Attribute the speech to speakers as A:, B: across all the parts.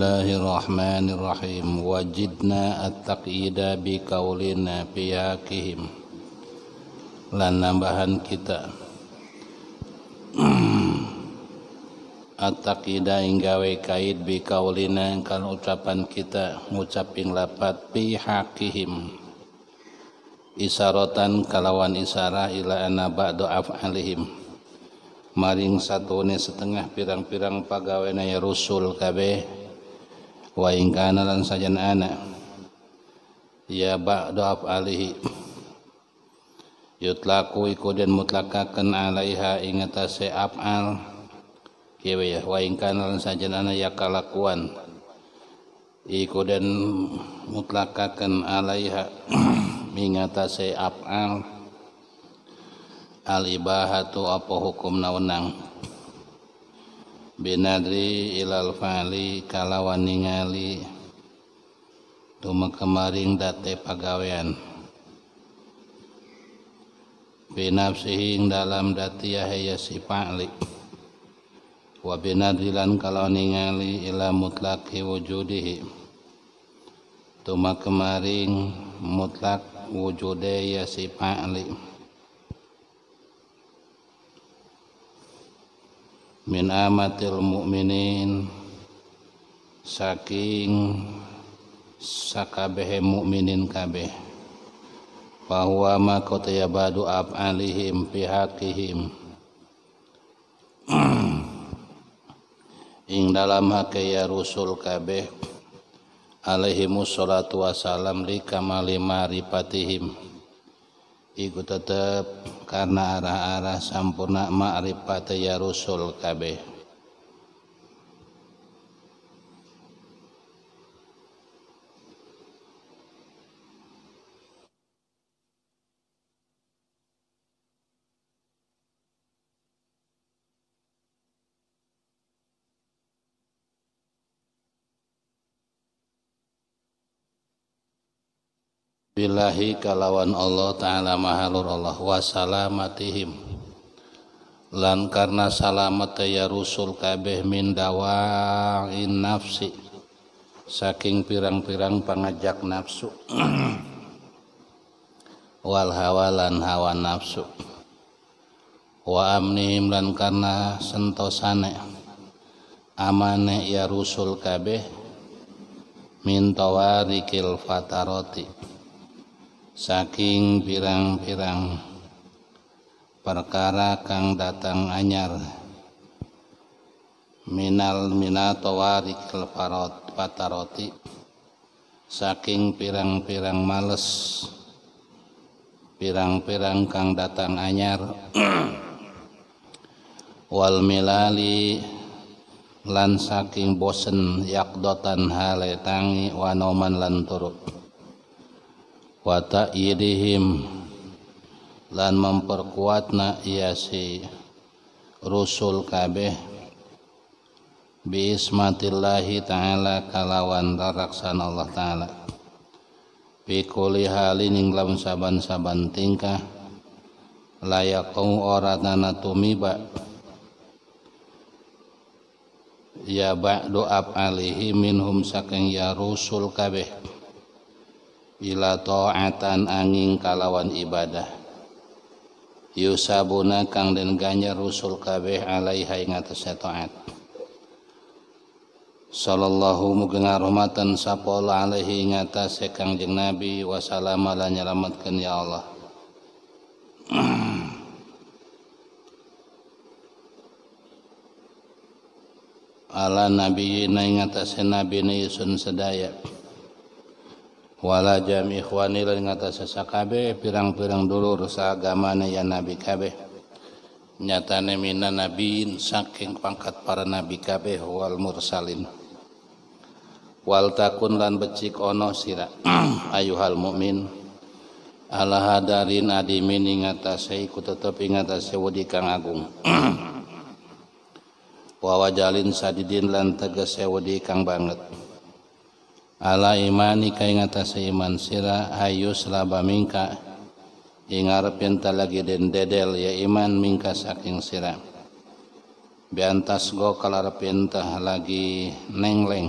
A: الله الرحمن الرحيم وجدنا التقييد بقولنا بحقهم lan nambahan kita taqida inggawe kait bi kaulina kan ucapan kita ngucaping lapat pi hakihim isarotan kalawan isarah ila ana ba'du af'alihim maring satune setengah pirang-pirang pegawai ya rusul kabeh wa in kana lan sajan ana ya ba'du alihi yutlaku iku den mutlakaken alaiha ing atase af'al kiwe ya wa in kana lan sajan ana ya kalakuan iku den mutlakaken alaiha ing atase af'al al ibahatu apa hukum nawenang binadri ilal fali kalawan ningali kemaring date pagawean binafsihing dalam dati yahya si pa'li wa binadrilan kalau ningali ila mutlaki wujudihi tuma kemaring mutlak wujude ya si min amatil mukminin saking sakabehe mukminin kabeh bahwa makota ab alihim pihakihim ing dalam ya rusul kabeh alaihimus salatu wassalam li kamali maripatihim iku tetep karena arah-arah sampurna makrifat ya KB. kabeh Bilahi kalawan Allah taala mahalur Allah wasalamatihim. salamatihim lan karena salamat ya rusul kabeh min dawa'in nafsi saking pirang-pirang pengajak nafsu wal hawalan hawa nafsu wa amnihim lan karena sentosane amane ya Rasul kabeh min tawarikil fataroti saking pirang-pirang perkara kang datang anyar minal minatawarikil leparot pataroti saking pirang-pirang males pirang-pirang kang datang anyar wal milali lan saking bosen yakdotan hale tangi wanoman lan turuk wa ta'idihim lan memperkuatna ia si rusul kabeh Bismatillahi ta'ala kalawan taraksan Allah ta'ala pikuli halin ing lam saban-saban tingkah layakung orang tanah tumiba ya ba'du af'alihi minhum saking ya rusul kabeh ila ta'atan angin kalawan ibadah yusabuna kang den ganjar rusul kabeh alaiha ing atas taat sallallahu mugi ngarahmatan sapa alaihi ing atas kangjeng nabi wa salama lan nyelametkeun ya Allah ala nabiyina ing atas nabi sedaya wala jami ikhwani lan ngatas pirang-pirang dulur saagama ya nabi kabeh nyatane mina nabiin saking pangkat para nabi kabeh wal mursalin wal takun lan becik ono sira ayuhal mukmin ala hadarin adimin ing atase iku tetep ing wedi kang agung wa wajalin sadidin lan tegese wedi kang banget ala imani ka ing iman sira ayus laba mingka ing pinta lagi den dedel ya iman mingka saking sira biantas go kalar pinta lagi nengleng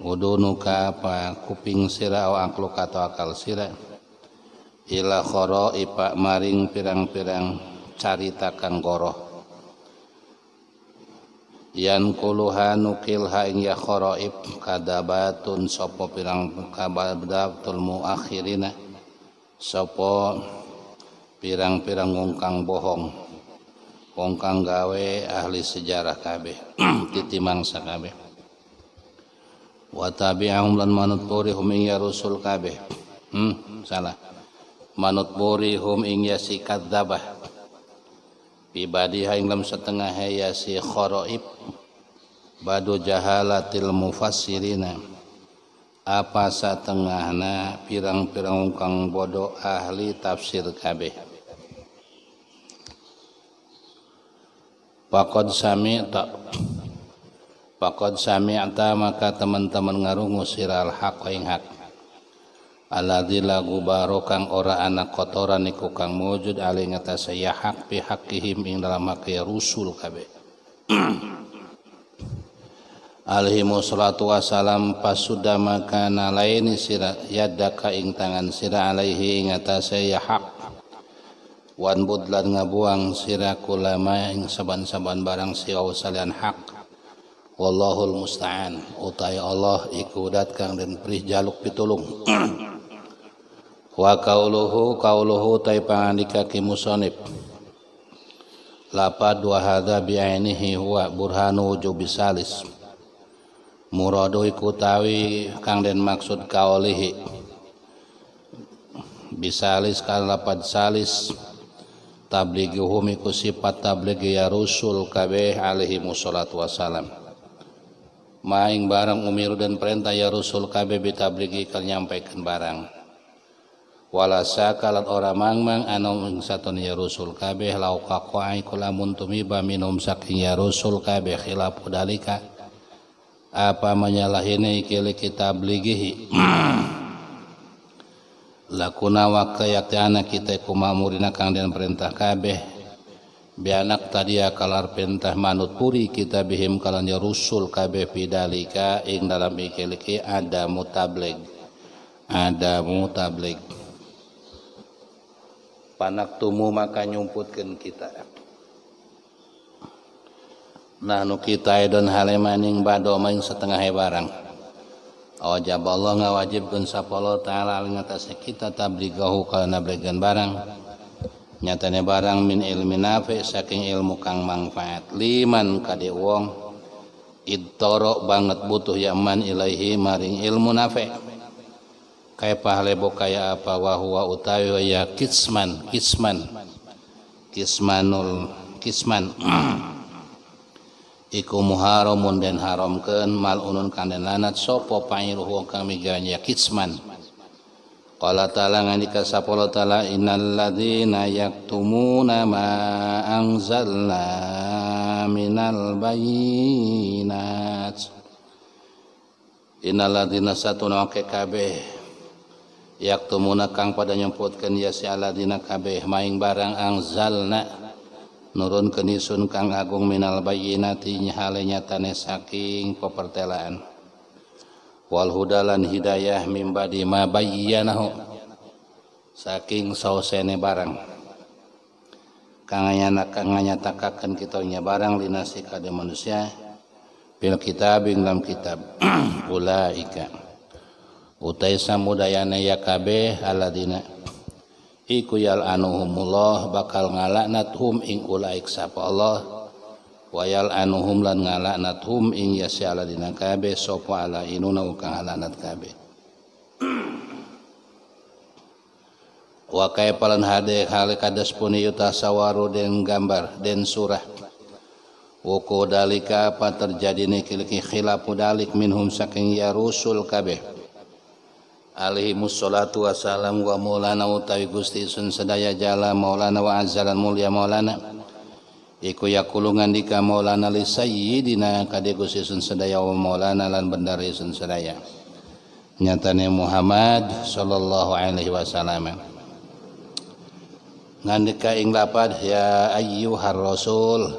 A: udunuka apa kuping sira au aklu atau akal sira ila khoro ipa maring pirang-pirang carita kang goroh yan kuluha nukilha ing ya kharaib kadabatun sopo pirang kabadatul muakhirina sopo pirang-pirang ngungkang bohong ngungkang gawe ahli sejarah kabeh titi mangsa kabeh wa tabi'ahum manut manutburihum ing ya rusul kabeh hmm salah manutburihum ing ya sikadzabah badi haing lam setengah ya si khoroib badu jahalatil mufassirina apa setengahna pirang-pirang kang bodoh ahli tafsir kabeh Pakod sami tak Pakod sami ata maka teman-teman ngarungu siral hak ing hak alladzi la gubaro kang ora anak kotoran iku kang mujud ali ngatasi ya hak bi haqqihim ing dalam ya rusul kabeh alaihi wassalatu wassalam pasuda maka nalaini sira yadaka ing tangan sira alaihi ing atase ya hak wan budlan ngabuang sira kulama ing saban-saban barang siau salian hak wallahul musta'an utai Allah iku dat kang den prih jaluk pitulung wa kauluhu kauluhu tai pangandika ki musonib lapad wa hadza bi ainihi huwa burhanu wujubi salis muradu iku tawi kang den maksud kaulihi bisalis kan lapad salis tabligi iku sifat tabligi ya rusul kabeh alaihi musallatu wassalam maing barang umiru dan perintah ya rusul kabeh bitabligi kan nyampaikan barang wala sakalan ora mangmang anom ing satu ya rasul kabeh lau kaqa'i kulamun muntumi minum saking ya rasul kabeh khilafu dalika apa menyalahine ikil kita ligihi lakuna wa kayatana kita kumamurina kang den perintah kabeh nak tadi kalar perintah manut puri kita bihim kalan ya rusul kabeh pidalika ing dalam ikil ada mutablig ada mutablig panak tumu maka nyumputkan kita nah nu kita edon halemaning bado main setengah hebarang. Ojab Allah ngawajibkan sapolo ta'ala ngatasi kita tabligahu karena berikan barang nyatanya barang min ilmi nafi saking ilmu kang manfaat liman kade wong idtorok banget butuh yaman ilaihi maring ilmu nafi' kaya pahalebo kaya apa wahwa utawi ya kisman kisman kismanul kisman iku muharamun dan haramkeun malunun kang den lanat sapa pangiruh kang ya kisman Qala ta'ala ngendika sapa ta'ala innal ladzina yaktumuna ma anzalna minal bayyinat Innal ladzina satuna kabeh yak tumuna kang pada nyemputkeun ya si aladina kabeh maing barang ang angzalna nurun kenisun kang agung minal bayyinati nyahale nyatane saking pepertelaan wal hudalan hidayah mimba di ma bayyanahu saking sausene barang kang anyana kang nyatakakeun kitonya barang linasih ka manusia bil kitab dalam kitab ulaika utai samudayana ya kabeh aladina iku yal anuhumullah bakal ngalaknat hum ing ulaik sapa Allah wayal anuhum lan ngalaknat hum ing yasi aladina kabeh sapa ala inuna kang ngalaknat kabeh wa kaipalan hade hal kadas puni yutasawaru den gambar den surah Wuku dalika apa terjadi nikilki khilafu dalik minhum saking ya rusul kabeh alaihi mussolatu wassalam wa maulana utawi Gusti Sun sedaya jala maulana wa azalan mulia maulana iku ya kulungan dika maulana li sayyidina kade Gusti Sun sedaya wa maulana lan bendara Sun sedaya nyatane Muhammad sallallahu alaihi wasallam ngandika ing lapad ya ayyuhar rasul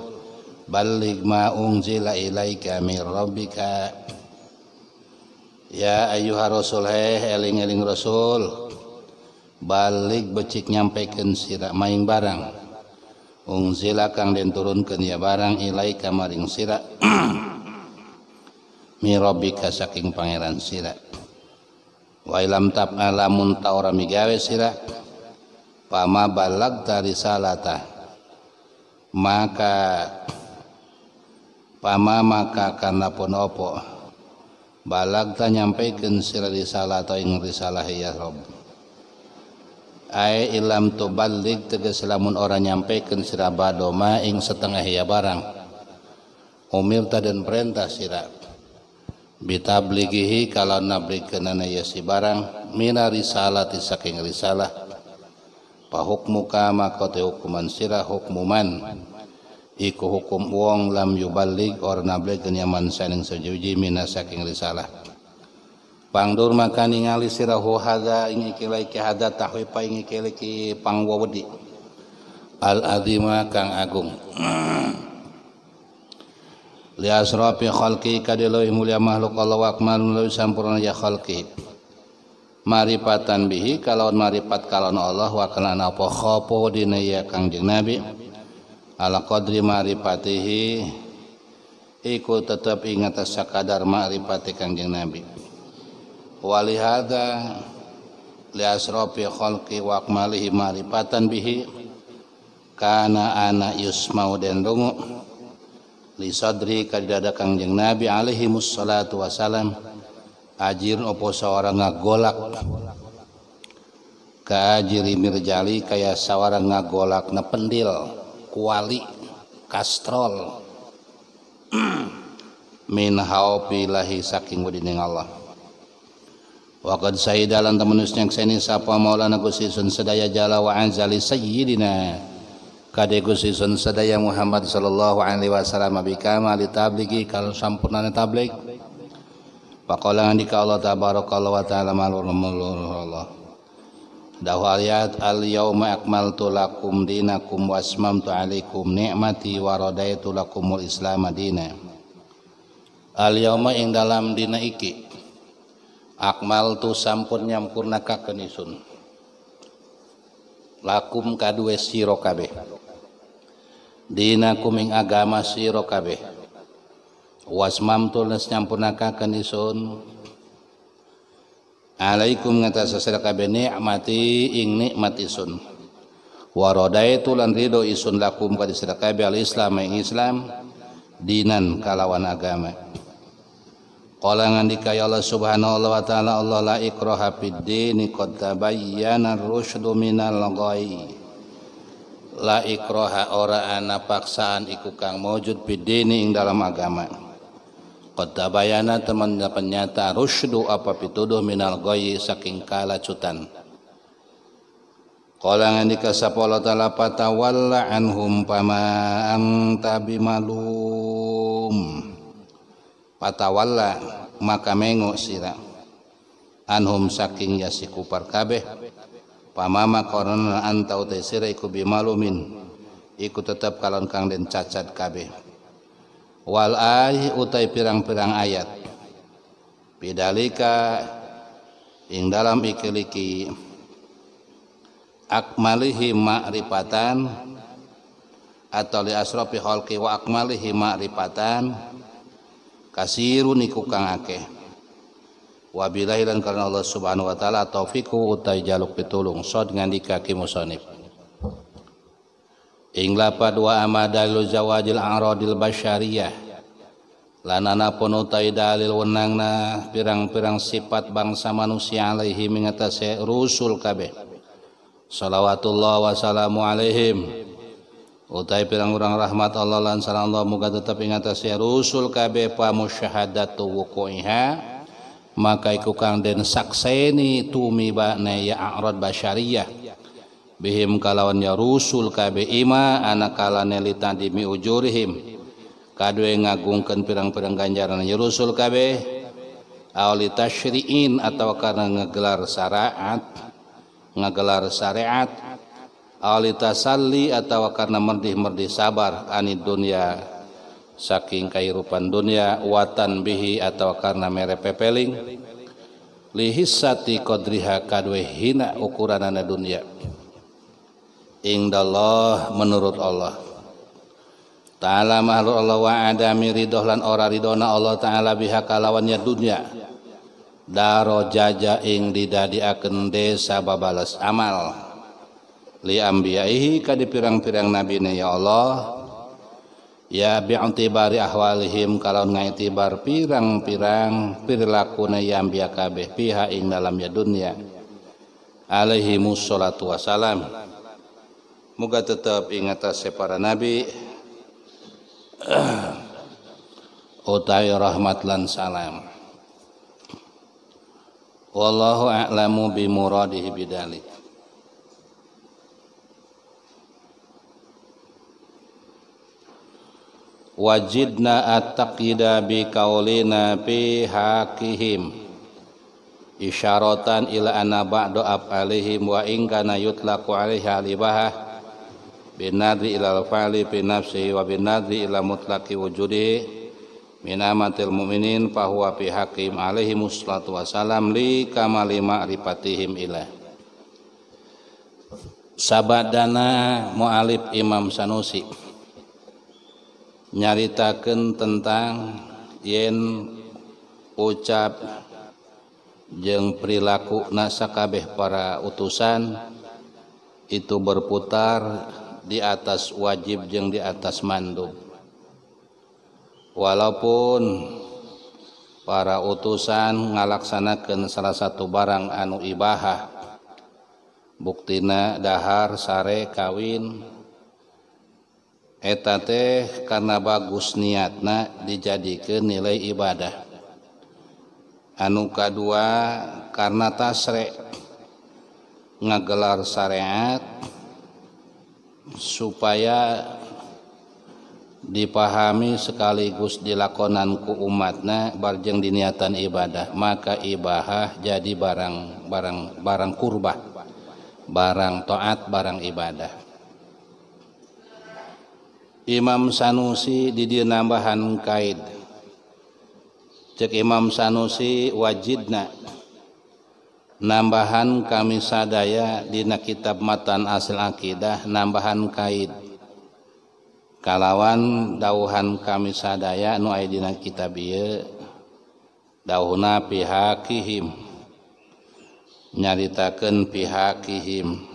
A: balligh ma unzila ilaika min rabbika Ya ayuha rasul heh eling-eling rasul balik becik nyampaikan Sirak maing barang ungzila kang den turunkeun ya barang ilai kamaring sira mirobika saking pangeran sira wa ilam tab alamun ah, taura migawe sira pama balag dari salata maka pama maka kana pun opo Balak ta nyampaikan sirah risalah atau ing risalah ya Rob Ai ilam tu balik tegas lamun orang nyampaikan sirah badoma ing setengah ya barang Umilta dan perintah Bita beligihi kalau nabrikenana ya si barang mina risalah saking risalah pahukmuka makote hukuman sira hukmuman iku hukum wong lam yubalik or nablik kenyaman saning sejuji mina saking risalah pangdur maka ningali sirahu hadza ingi kilai ki hadza tahwi pa ki pangwawadi al adima kang agung li asrafi khalqi kadilawi mulia makhluk Allah wakman lalu sampurna ya khalqi maripatan bihi kalau maripat kalau Allah wa apa khapa dina ya nabi, nabi ala qadri ma'rifatihi iku tetap ingat sakadar ma'rifati kanjeng Nabi walihada li asrofi khalqi wa akmalihi ma'rifatan bihi kana ana yusmau den dungu li sadri kadada kanjeng Nabi alaihi musallatu wasalam ajir opo sawarang ngagolak ka ajiri mirjali kaya sawara ngagolak na pendil kuali kastrol min haufilahi saking wadining Allah Waqad sayyidalan temenus yang seni sapa maulana Gusti Sedaya Jala wa anzali sayyidina kade Gusti Sedaya Muhammad sallallahu alaihi wasallam bikama ditabligi kalau sampurnane tablik Pakolangan dika Allah tabarakallah wa ta'ala malur Allah Dahu ayat al yauma akmaltu lakum dinakum wa asmamtu alaikum ni'mati wa radaitu lakumul islam dina. Al yauma ing dalam dina iki akmaltu sampun nyampurnakaken ingsun. Lakum kadue sira kabeh. Dinakum ing agama sira kabeh. Wasmamtu nes nyampurnakaken ingsun alaikum ngata sira kabeh nikmati ing nikmat isun wa radaitu lan ridho isun lakum kata sira kabeh al islam e ing islam dinan kalawan agama kalangan dikaya Allah Subhanahu wa taala Allah la ikraha fid din qad tabayyana ar-rusydu minal ghai la ikraha ora ana paksaan iku kang maujud fid ing dalam agama Kota Bayana teman dapat nyata rusdu apa pituduh minal goyi saking kala cutan. ngendika dikasapolo Allah taala patawalla anhum pama anta bimalum. Patawalla maka mengo sira. Anhum saking yasiku kupar kabeh. Pamama korona antau tesira ikubi bimalumin. ikut tetap kalon kang den cacat kabeh wal ay utai pirang-pirang ayat bidalika ing dalam ikiliki akmalihi ma'rifatan atau li asrafi khalqi wa akmalihi ma'rifatan kasiru niku kang akeh wabillahi lan karena Allah subhanahu wa taala taufiku utai jaluk pitulung sod ngandika ki ing lapad wa amadalu zawajil aradil basyariyah lanana ponutai dalil wenangna pirang-pirang sifat bangsa manusia alaihi mengatasi rusul kabeh salawatullah wasalamu alaihim utai pirang-pirang rahmat Allah lan salam Allah muga tetap ingatasi rusul kabeh pa musyahadatu wuku'iha maka iku kang den sakseni tumiba ya a'rad basyariyah bihim kalawan ya rusul kabe ima anak kalane litadi mi ujurihim kadue ngagungkan pirang-pirang ganjaran ya rusul kabe awli tasyri'in atau karena ngegelar syariat ngegelar syariat awli tasalli atau karena merdih-merdih sabar ani dunia saking kairupan dunia watan bihi atau karena merepepeling lihisati kodriha kadue hina ukuranana dunia indallah menurut Allah Ta'ala mahluk Allah wa adami ridoh lan ora ridona Allah Ta'ala biha kalawannya dunia Daro jaja ing didadi akan desa babalas amal Li ambiyaihi kadi pirang-pirang nabi ya Allah Ya bi'antibari ahwalihim kalau ngaitibar pirang-pirang ni ya ambiya kabeh piha ing dalam ya dunia Alaihi musolatu wassalam Moga tetap ingat para nabi utai rahmat lan salam. Wallahu a'lamu bi muradihi bidali. Wajidna at-taqida bi kaulina bi haqihim. isyaratan ila anna ba'du af'alihim wa ingkana yutlaku yutlaqu 'alaiha libahah bin nadri ila al-fa'li bi nafsihi wa bin nadri ila mutlaqi wujudihi min amatil mu'minin fahuwa fi haqqihim alaihi musallatu wassalam li kamali ma'rifatihim ilah sabadana mu'alif Imam Sanusi nyaritakan tentang yen ucap jeng perilaku nasakabeh para utusan itu berputar di atas wajib yang di atas mandu Hai walaupun para utusan ngalaksanakan salah satu barang anu ibah bukti Dahar sare kawin eteta karena bagus niatna dijad ke nilai ibadah anuka2 karena tasrek ngagelar syariat dan supaya dipahami sekaligus dilakonanku umatna barjeng diniatan ibadah maka ibahah jadi barang barang barang kurbah barang taat barang ibadah Imam Sanusi di nambahan kaid cek Imam Sanusi wajidna Quan nambahan kami sada dina kitab matatan asil aqidah nambahan kaitkalawan dauhan kami sadaya nuai dina kita biye dauna pihak kihim nyaritakan pihak kihim.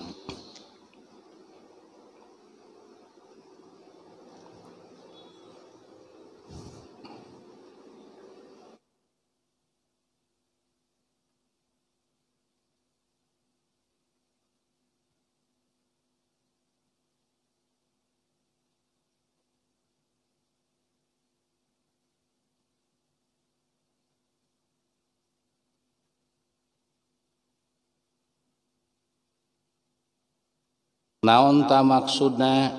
A: naon ta maksudna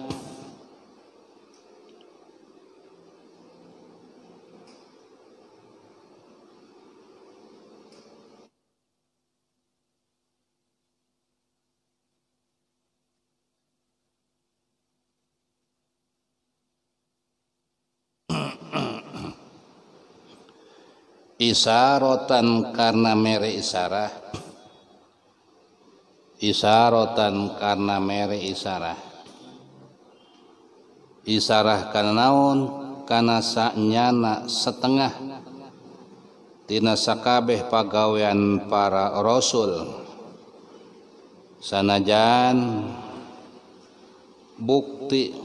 A: isarotan karena mere isarah isyarotan karena Mary isyarah Hai isyarah karena naon karena saknyanak setengah Tina sakabeh pagaweian para rasul Hai sanajan Hai bukti Hai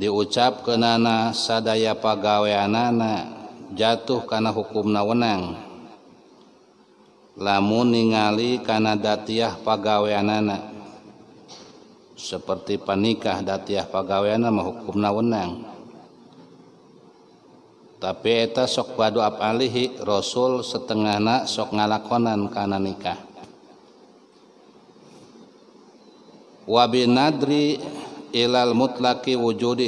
A: diucapkan nana sadaya pagawean nana jatuh karena hukum nawenang lamun ningali Kanadatiah pagaweanana seperti penikah dattiah pagaweana mahukum nawenang Hai tapi eta sok wado alihi rasul setengah anak sok ngalakonan karena nikahwabbi Nadri ilal mutlakiwujud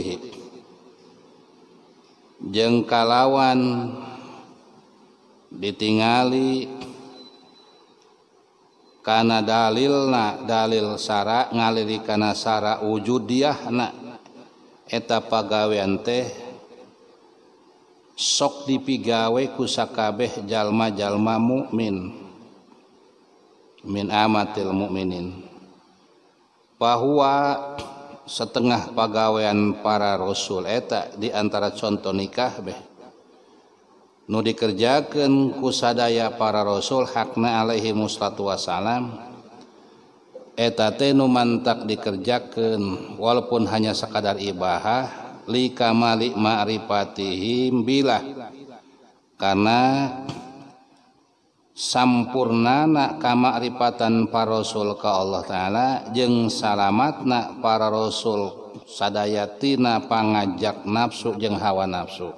A: jengngkawan ditingali yang karena dalil na dalil Sara ngali ka nasara ujud dia na eta pagaweyan teh Hai sok dipigawa kusa kabeh jalma Jalma mukmin Min amatil mukmininin bahwa setengah pagaweian para rasul etak diantara contoh nikah beh dikerjakan kuadaa para rasul hakna Alaihi Muat Wasallam eta tennu mantak dikerjakan walaupun hanya sekadar ibah lika Malik ripati him billah karena sampurnanak kamma ripatan para rasul ke Allah ta'ala je salatna para rasul sadayatinapangjak nafsu je hawa nafsu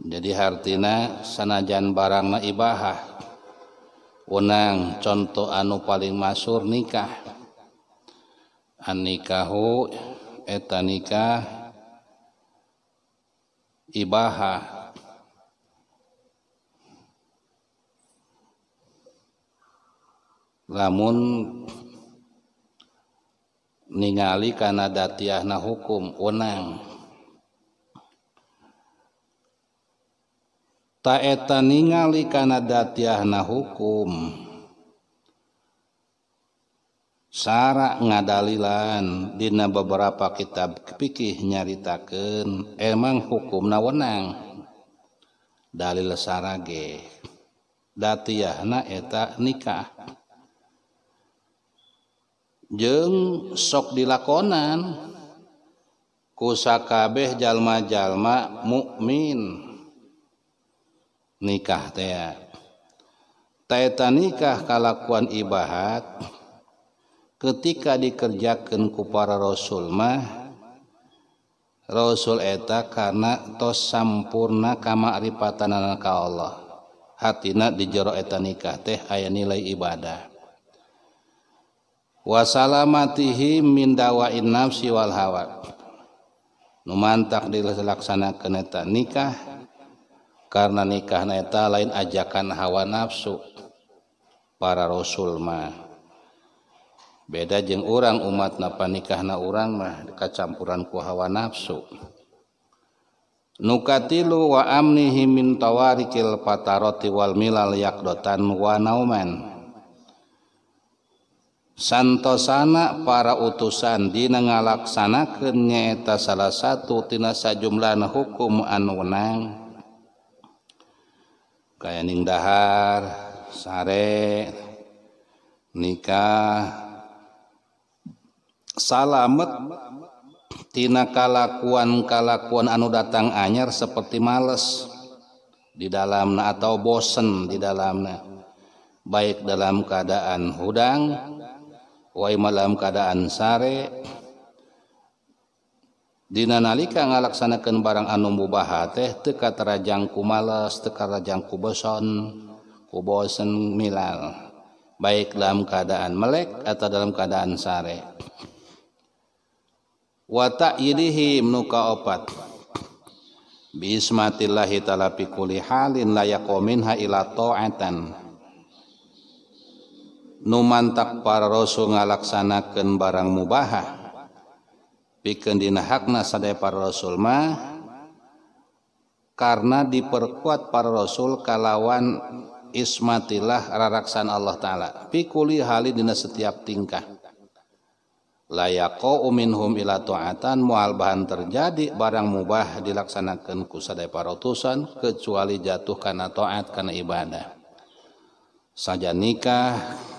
A: jadi Hartina sanajan barang nabaha unang contoh anu paling masuk nikahnikahu Ramali Kan tiahna hukum unang. etaali karena dattiah hukum sa ngadalilan Dina beberapa kitab kepikih nyaritakan emang hukum nawenang dalil Saraageeta nikah jeng sok di lakonan kusakabehjallmajallma mukmin nikah tay nikah kallakuan ibahat ketika dikerjakan ku para rasullah Hai rasul Eeta karena to sammpurna kama riatanka Allahhatitinat di jeroeta nikah teh hanya nilai ibadah Hai wasalmatihi mindawain nafsiwalwa nuanttak di selaksana keeta nikah yang karena nikahneeta lain ajakan hawa nafsu para rasulma beda jeng orang umat na apa nikah na u mahka campuranku hawa nafsu nukatilu wani himtakiltiwalyaktan Santo sana para utusan Di ngalaksana kenyaeta salah satu tinsa jumlah hukum anunang. Kaing dahar sare nikah salamettina kallakuan kallakuan anu datang anyar seperti males di dalam atau bosen di dalamnya baik dalam keadaan hudang Woai malam keadaan sare punya Di nalika ngalaksanakan barang anu mubaha teh teka Rajang kumaes tekarajang kuboson kubosan milal baik dalam keadaan melek atau dalam keadaan sare watpat Numantak paraso ngalaksanakan barang mubaha Kendina hakna sad para rasul Hai karena diperkuat para rasul kalawan ismatlah raraksan Allah ta'ala pikuli Hallidina setiap tingkah layak kauinatan mual bahhan terjadi barang mbah dilaksanakanku sadaii para rotusan kecuali jatuh karena toat karena ibadah saja nikah kita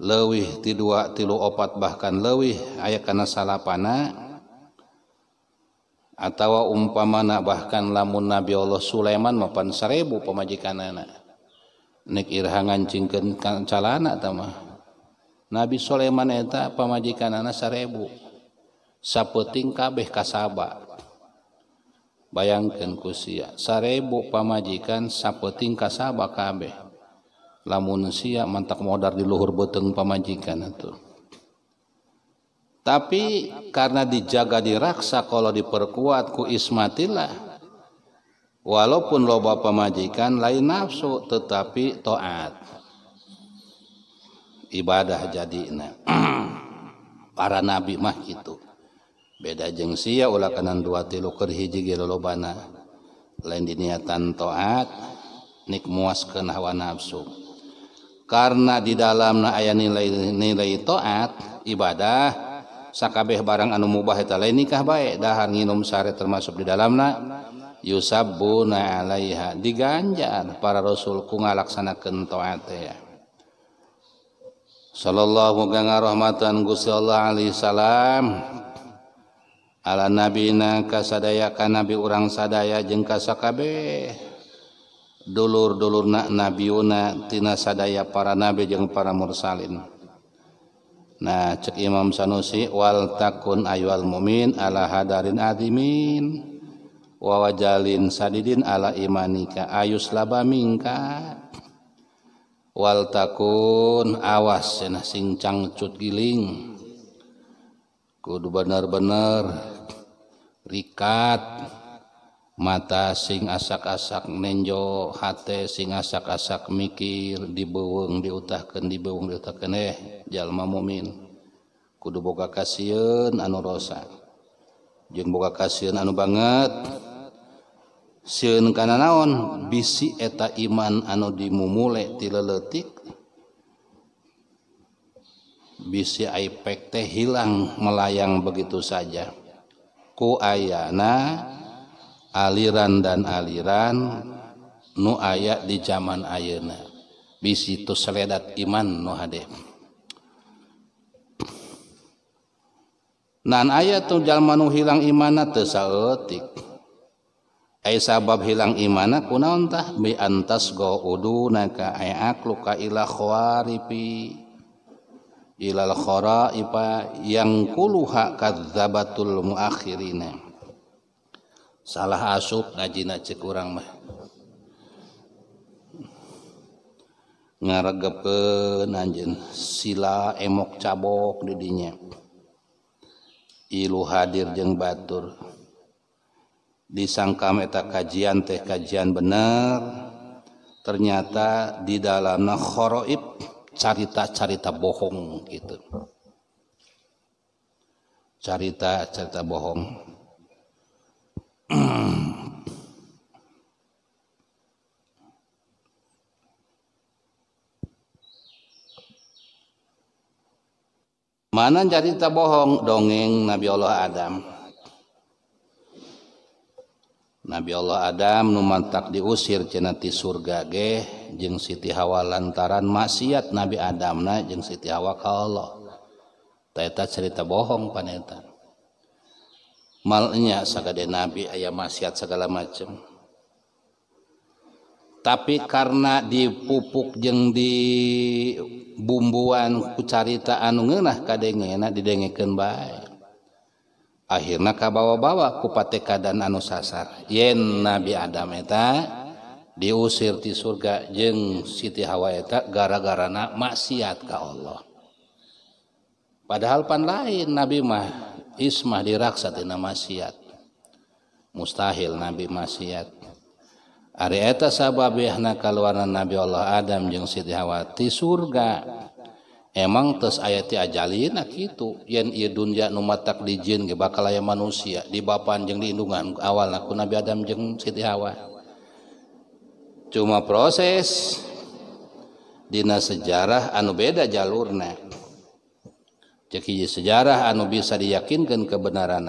A: lewih ti dua tilu opat bahkan lewih aya ke salapan atau umpamana bahkan lamun nabi Allah Sulaiman maupun sarebu pemajikan anak nek irhangaangankenana Nabi Sulamaneta pamajikan anak sarebu sappotin kabeh kasaba bayangkan kusia sarebu pamajikan sappotin kasaba-kabeh lamun sia mantak modar di luhur beteng pamajikan itu. Tapi karena dijaga diraksa kalau diperkuat ku ismatilah. Walaupun loba pemajikan lain nafsu tetapi toat ibadah jadi para nabi mah itu beda jeng sia ulah kanan dua tilu keur hiji ge lain diniatan taat nik muaskeun hawa nafsu karena di dalamlah aya nilai-nilai toat ibadahskabehh barang anuubahala nikah baik daha minum syre termasuk di dalam ysabaiha diganjan para rasulku ngalaksana kentoat Shallallahugangrahman gustallahu Alaihissalam ala nabi na kassadayakan nabi urang sadaya jengka skabeh duluur-dulurnak nabiuna tinnasadaaya para nabi je para mursalin nah cek Imam sanusi Wal takun ayyuwal mumin alaahadarin adimin wawajalin saddidin ala imanika Ayu labamka Wal takun awas singcang Cutgilling kudu bener-bener rikatku punya mata sing asak-asak nenjo hatete sing asak-asak mikir dibeweng diutahkan dibeung diutakeneh jalma mumin kudu buka kasihun anu Rosa ju buka kas anu banget sir kan naon bisi eta iman anu dimumule tiletik bisikte hilang melayang begitu saja kuayana aliran dan aliran nu aya di zaman ayena bis itu seledat iman nuha na ayat tuh zaman nu hilangimana tersaltik sabab hilangimana ku na untahtas go nakhopa yangkulu hakzabatul muakhir na salah asup kajjin Cikurang mah ngareg penanjen sila emok cabok duinya Ilu hadir jeng Batur dia kamta kajian teh kajian benar ternyata di dalam nahkhoroib carita-carita bohong itu Carita-cerita bohong. Hai mana jarita bohong dongeng Nabi Allah Adam Hai Nabi Allah Adam numan tak diusir Cati surgageh jeng Siti Hawa lantaran maksiat Nabi Adam najeng Siti Hawa Allah Tata-cerita bohong paneta nya seade nabi ayam maksiat segala macm tapi karena dipupukk jeng di bumbuan kucarita anungen kaak didengeken akhirnyakah bawa-bawa kupatka dan anu sasar yen nabi Adamta diusirti surga jeng Siti Hawata gara-gara maksiatkah Allah padahalpan lain Nabimah Ismah diraksadina maksiat mustahil nabi maksiat areeta sabab nakalwarna Nabi Allah Adam je Siti Hawati surga emangtes ayati ajalina gitu yenjin bakal manusia di bapan didan awalku Nabi Adam jeng Siti Hawa cuma proses Di sejarah anu beda jalur na. sejarah anu bisa diyakinkan kebenaran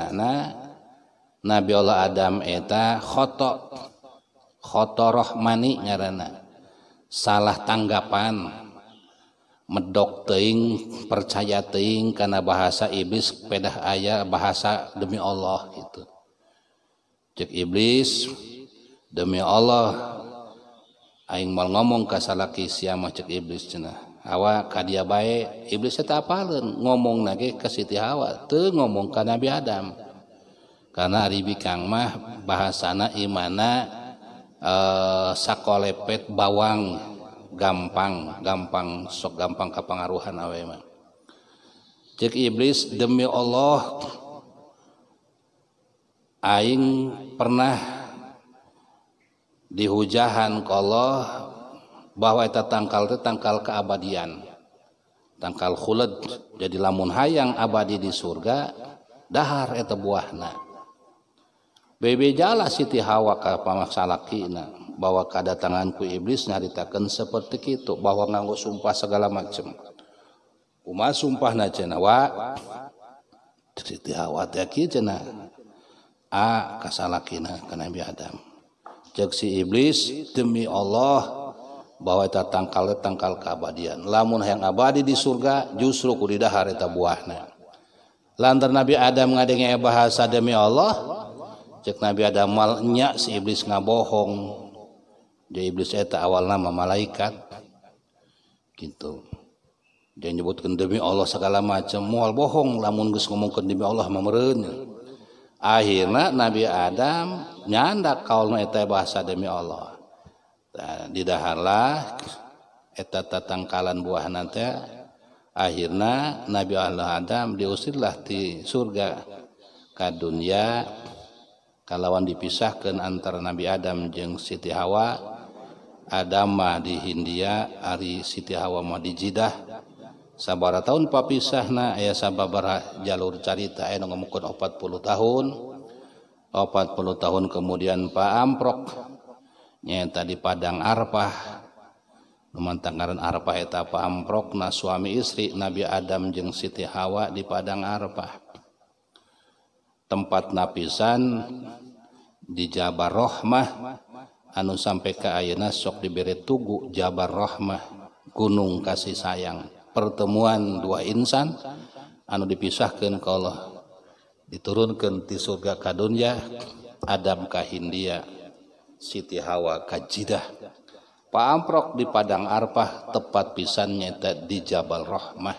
A: Nabila Adam Eeta khokhotoroh mannya salah tanggapan meddokteng percaya teing karena bahasa iblispeddah ayaah bahasa demi Allah itu cek iblis demi Allah Aing mau ngomong kas salah kisia mau cek iblis jenah Hawa kadia dia baik iblis tak apalun ngomong lagi ke Siti Hawa tuh ngomong ke Nabi Adam karena ari bikang mah bahasana imana eh, sakolepet bawang gampang gampang sok gampang kepengaruhan awe mah cek iblis demi Allah aing pernah dihujahan kalau bahwa eta tangkal itu tangkal keabadian tangkal khulad jadi lamun hayang abadi di surga dahar eta buahna bebe jala Siti Hawa ka pamaksalakina bahwa kedatanganku iblis nyaritakan seperti itu bahwa nganggo sumpah segala macam Uma sumpah na cina wa Siti Hawa teki cina a kasalakina Nabi Adam Jaksi iblis demi Allah bahwa eta tangkal tangkal keabadian lamun yang abadi di surga justru kudidah hari eta lantar Nabi Adam ngadenge bahasa demi Allah cek Nabi Adam malnya si iblis ngabohong dia iblis itu awal nama malaikat gitu dia nyebutkan demi Allah segala macam mual bohong lamun gus ngomongkan demi Allah memerenya. akhirnya Nabi Adam nyandak kaulna itu bahasa demi Allah di dahalah etata tangkalan buah nanti akhirnya Nabi Allah Adam diusirlah di surga kadunnya kalawan dipisahkan antara Nabi Adam jeung Siti Hawa Adamah di Hindia Ari Siti Hawa mau dijidah sabara tahun Pakisah nah aya sabababara jalur carita en ngomukul 40 tahun 40 tahun kemudian Pakamprok kemudian punya tadi di Pang arpah lumantanggaranarahapa amprokna suami istri Nabi Adam jeng Siti Hawa di Padang Ararpa tempat napisan di Jabar Rohmah anu sampai ke Auna sok dibiri tugu Jabar Rohmah gunung kasih sayang pertemuan dua insan anu dipisahkan kalau diturunkan di surga kaunnya Adamkah Hindia Siti Hawa Kajidah. Pak Amprok di Padang Arpah tepat pisannya di Jabal Rohmah.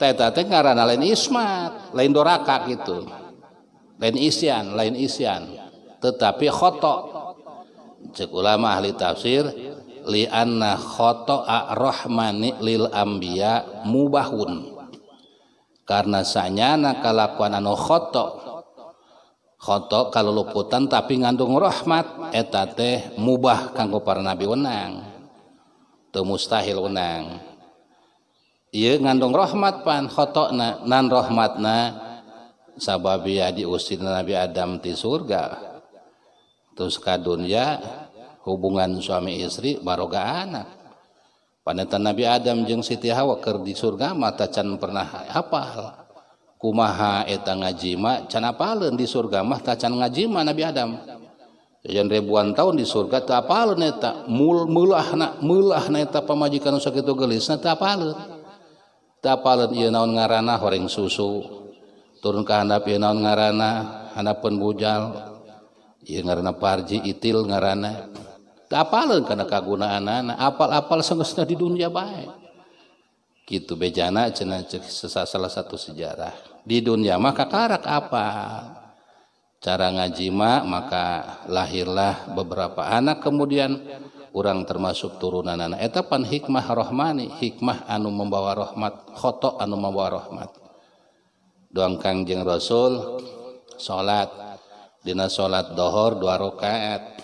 A: Teta teh ngarana lain ismat, lain doraka gitu. Lain isian, lain isian. Tetapi khoto. Cek ulama ahli tafsir li anna khoto'a rohmani lil ambiya mubahun. Karena sanyana kalakuan anu khoto' kalau luutan tapi ngandung rahmat etetamubah kanggo para nabiwenang itu mustahilang ia ngandungrahmat pankhomatna saabi di Ustin Nabi Adam di surga terus kadunnya hubungan suami istri baruga anak padatan Nabi Adam jeung Siti hawakr di surga mata Can pernah apa lah Umaha etang ngajima Canpalen di surga mah tacan ngajima Nabi Adam yang reribuan tahun di surga tap mul anaklahjikan gelis nga susu turun ke ngaran anak punjal yangji itilngerana karena kegunaan anak apal-apa semesta di dunia baik gitu bejana ce sesa salah satu sejarah di dunia maka taat apa cara ngajima maka lahirlah beberapa anak kemudian kurang termasuk turunananetapan hikmahrahhmani hikmah anu membawarahhmat khotok anu membawarahhmat doang Kangjing Raul salat Dinas salat dhohor dua rakaat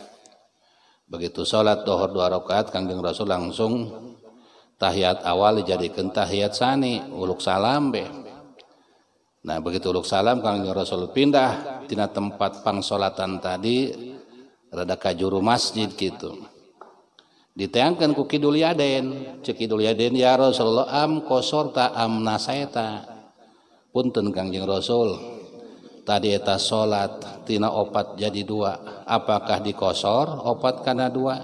A: begitu salat dhohor dua rakaat Kangjeing Raul langsung tahiyat awali jadi kentahiyat sani huluk salambeh Nah begitu uluk salam kangjeng Rasul pindah tina tempat pangsolatan tadi rada kajuru masjid gitu. Diteangkan ku Kidul Yaden, cek Kidul Yaden ya Rasulullah am kosor ta am nasaita. Punten kangjeng Rasul. Tadi eta solat tina opat jadi dua. Apakah dikosor opat karena dua?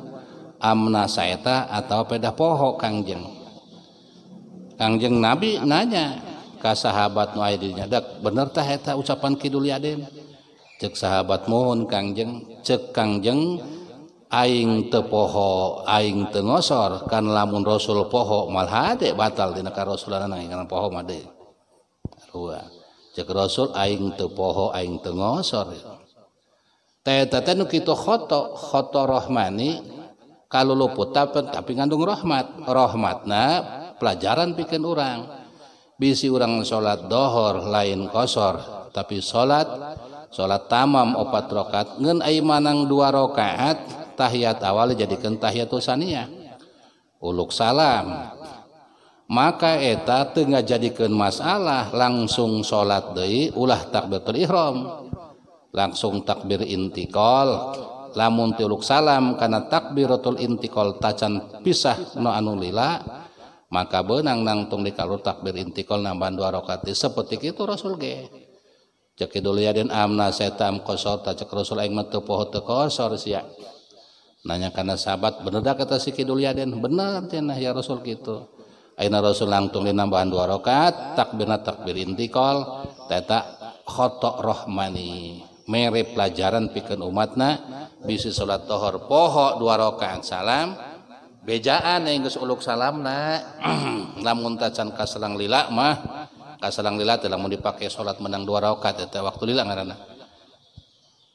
A: Am saeta atau pedah poho kangjeng. Kangjeng Nabi nanya, ka sahabat nu aya di nyadak bener tah eta ucapan kidul yaden cek sahabat mohon kangjeng cek kangjeng aing teu poho aing teu ngosor kan lamun rasul poho mal hade batal dina ka nang kana poho mah deui cek rasul aing teu poho aing teu ngosor teh teh nu kitu khoto khoto rohmani kalau luput tapi, tapi ngandung rahmat rahmatna pelajaran bikin orang Hai bisi urang salat dhohor lain kosor tapi salat salat tamam obat rakat ngenai manang dua rakaat tahiyat awali jadiken tahsiya uluk salam maka eta Ten jadikan masalah langsung salat De ulah takbirtulom langsung takbir intial la muntiluk salam karena takbirutul intikol tacan pisah noanulila maka benang-nang kalur takbir intikal namban dua rokati seperti itu Rasul ge cek ya dan amna setam kosota cek Rasul aing metu poho te kosor sia nanya karena sahabat bener dah kata si ya dan bener tina ya Rasul gitu Aina Rasul langtung dinambahan dua rokat na takbir intikol teta khotok rohmani mere pelajaran pikan umatna bisi sholat tohor poho dua rokat salam bejaan yang salam salamna namun tacan kaselang lila mah kaselang lila telah lamun dipakai sholat menang dua rakaat teh waktu lila ngaranna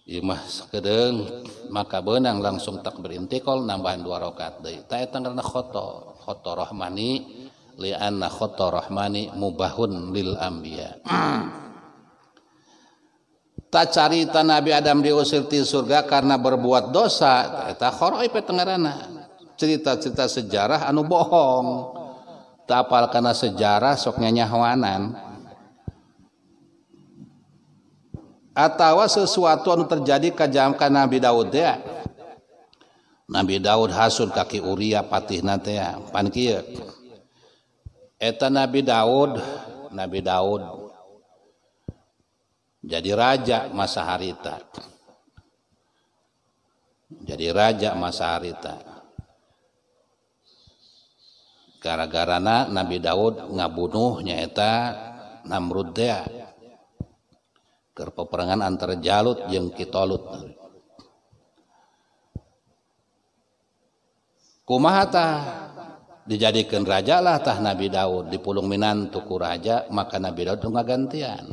A: ieu mah sakedeung maka benang langsung takbir intikal nambahan dua rakaat deui ta eta ngaranna khoto khoto rahmani li anna khoto rahmani mubahun lil anbiya tak cari Nabi Adam diusir di surga karena berbuat dosa eta khoroi petengarana cerita-cerita sejarah anu bohong tapal karena sejarah soknya nyahwanan atau sesuatu yang terjadi kejam Nabi Daud ya Nabi Daud hasil kaki Uria patih nanti ya pan eta Nabi Daud Nabi Daud jadi raja masa harita jadi raja masa harita gara-garana nabi Daud ngabunuhnya eta Namr terpeperangan antar jalut yang kitalut kuma dijadikan rajalahtah Nabi Daud di Pulung Minan Tuku Raraja maka nabi Daudu ngagantian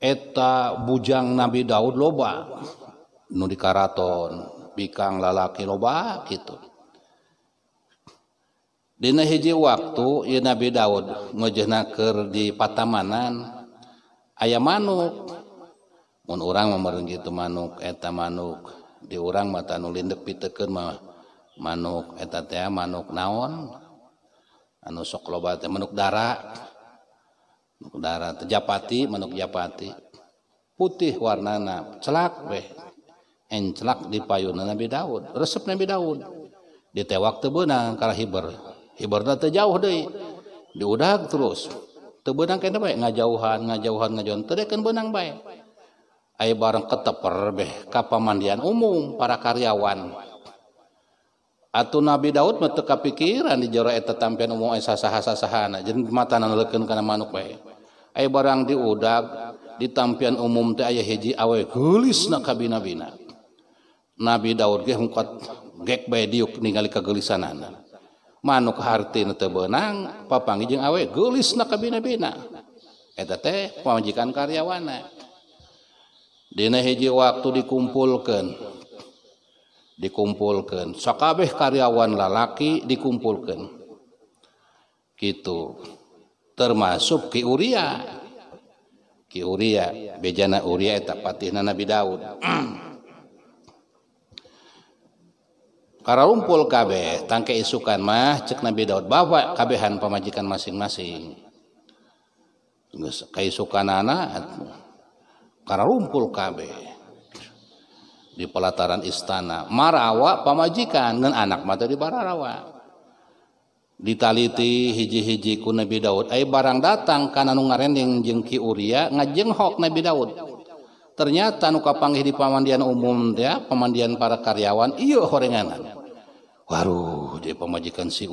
A: eta bujang nabi Daud loba nudi Karaton bikanng lalaki loba itu Diji waktu Nabi Daudje dipataamanan ayam manuk orang memerungi itu manuk manuk di orangrang mata nulink piken manuk manuk naon darah darah Tejapati menujapati putih warna na celakhlak di payun Nabi Daud resep Nabi Daud dite waktu benang kalau hiber iba jauh di terusang jauhanuhanang barang keteper deh kapamandian umum para karyawan atau nabi Daud meteka pikiran dijaro tammpi umumhana jadi mataan leken karena manuk barang diudak di tapian umum aya hejibina nabi Daudtba diup ningali kegelisanan Manuk hart atau benang papanj a gulis nabinajikan karyawana Dinaji waktu dikumpulkan dikumpulkan sokabeh karyawan lalaki dikumpulkan gitu termasuk Kyriaria bena pat Nabi Dauun rumpul KB tangkai isukan mah cek Nabi Daud bakabhan pemajikan masing-masingisukan anakakmu karena rumpul KB di pelataran istanamarawak pemajikan dengan anak mata barawa ditaliti hiji-hijiku Nabi Daud A barang datang kanangaren yang jengki ria ngajenghok Nabi Daud ternyata ngkappangggi di pamandian umum ya pemandian para karyawan Iyongan baruuh dia pejikan si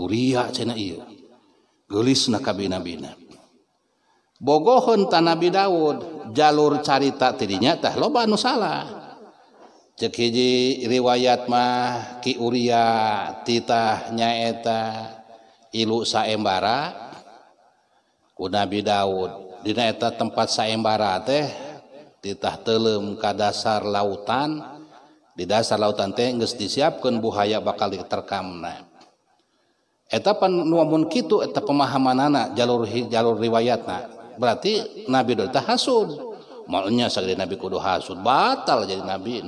A: bogohon tanbi Daud jalur car tak dirinya teh loba Nu salahkiji Riwayatmah Kiriatahnyaetalubarabi Daud dieta tempat sabara teh dittah telem ka dasar lautan di dasar lautan tegges disiapkan buaya bakal terkamnaetamuneta pemahaman anak jalur jalur riwayat berarti nabidul tahasul maunya Nabi Kudu Has batal jadi nabi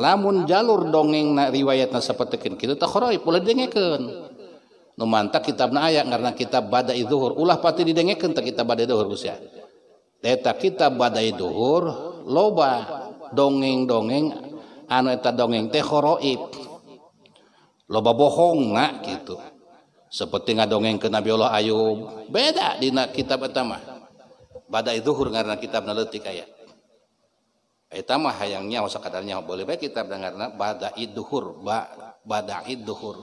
A: lamun jalur donge riwayat seperti kita numantak na ayat karena kitab badai zuhur ulah pati didengekeun teh kitab badai zuhur Gus ya eta kitab badai zuhur loba dongeng-dongeng anu eta dongeng teh khoroib loba bohong nak gitu seperti ngadongeng ke Nabi Allah Ayub beda di kitab eta mah badai zuhur karena kitab naleutik aya eta mah masa kadarnya boleh baik kitab dengarna badai zuhur ba badai zuhur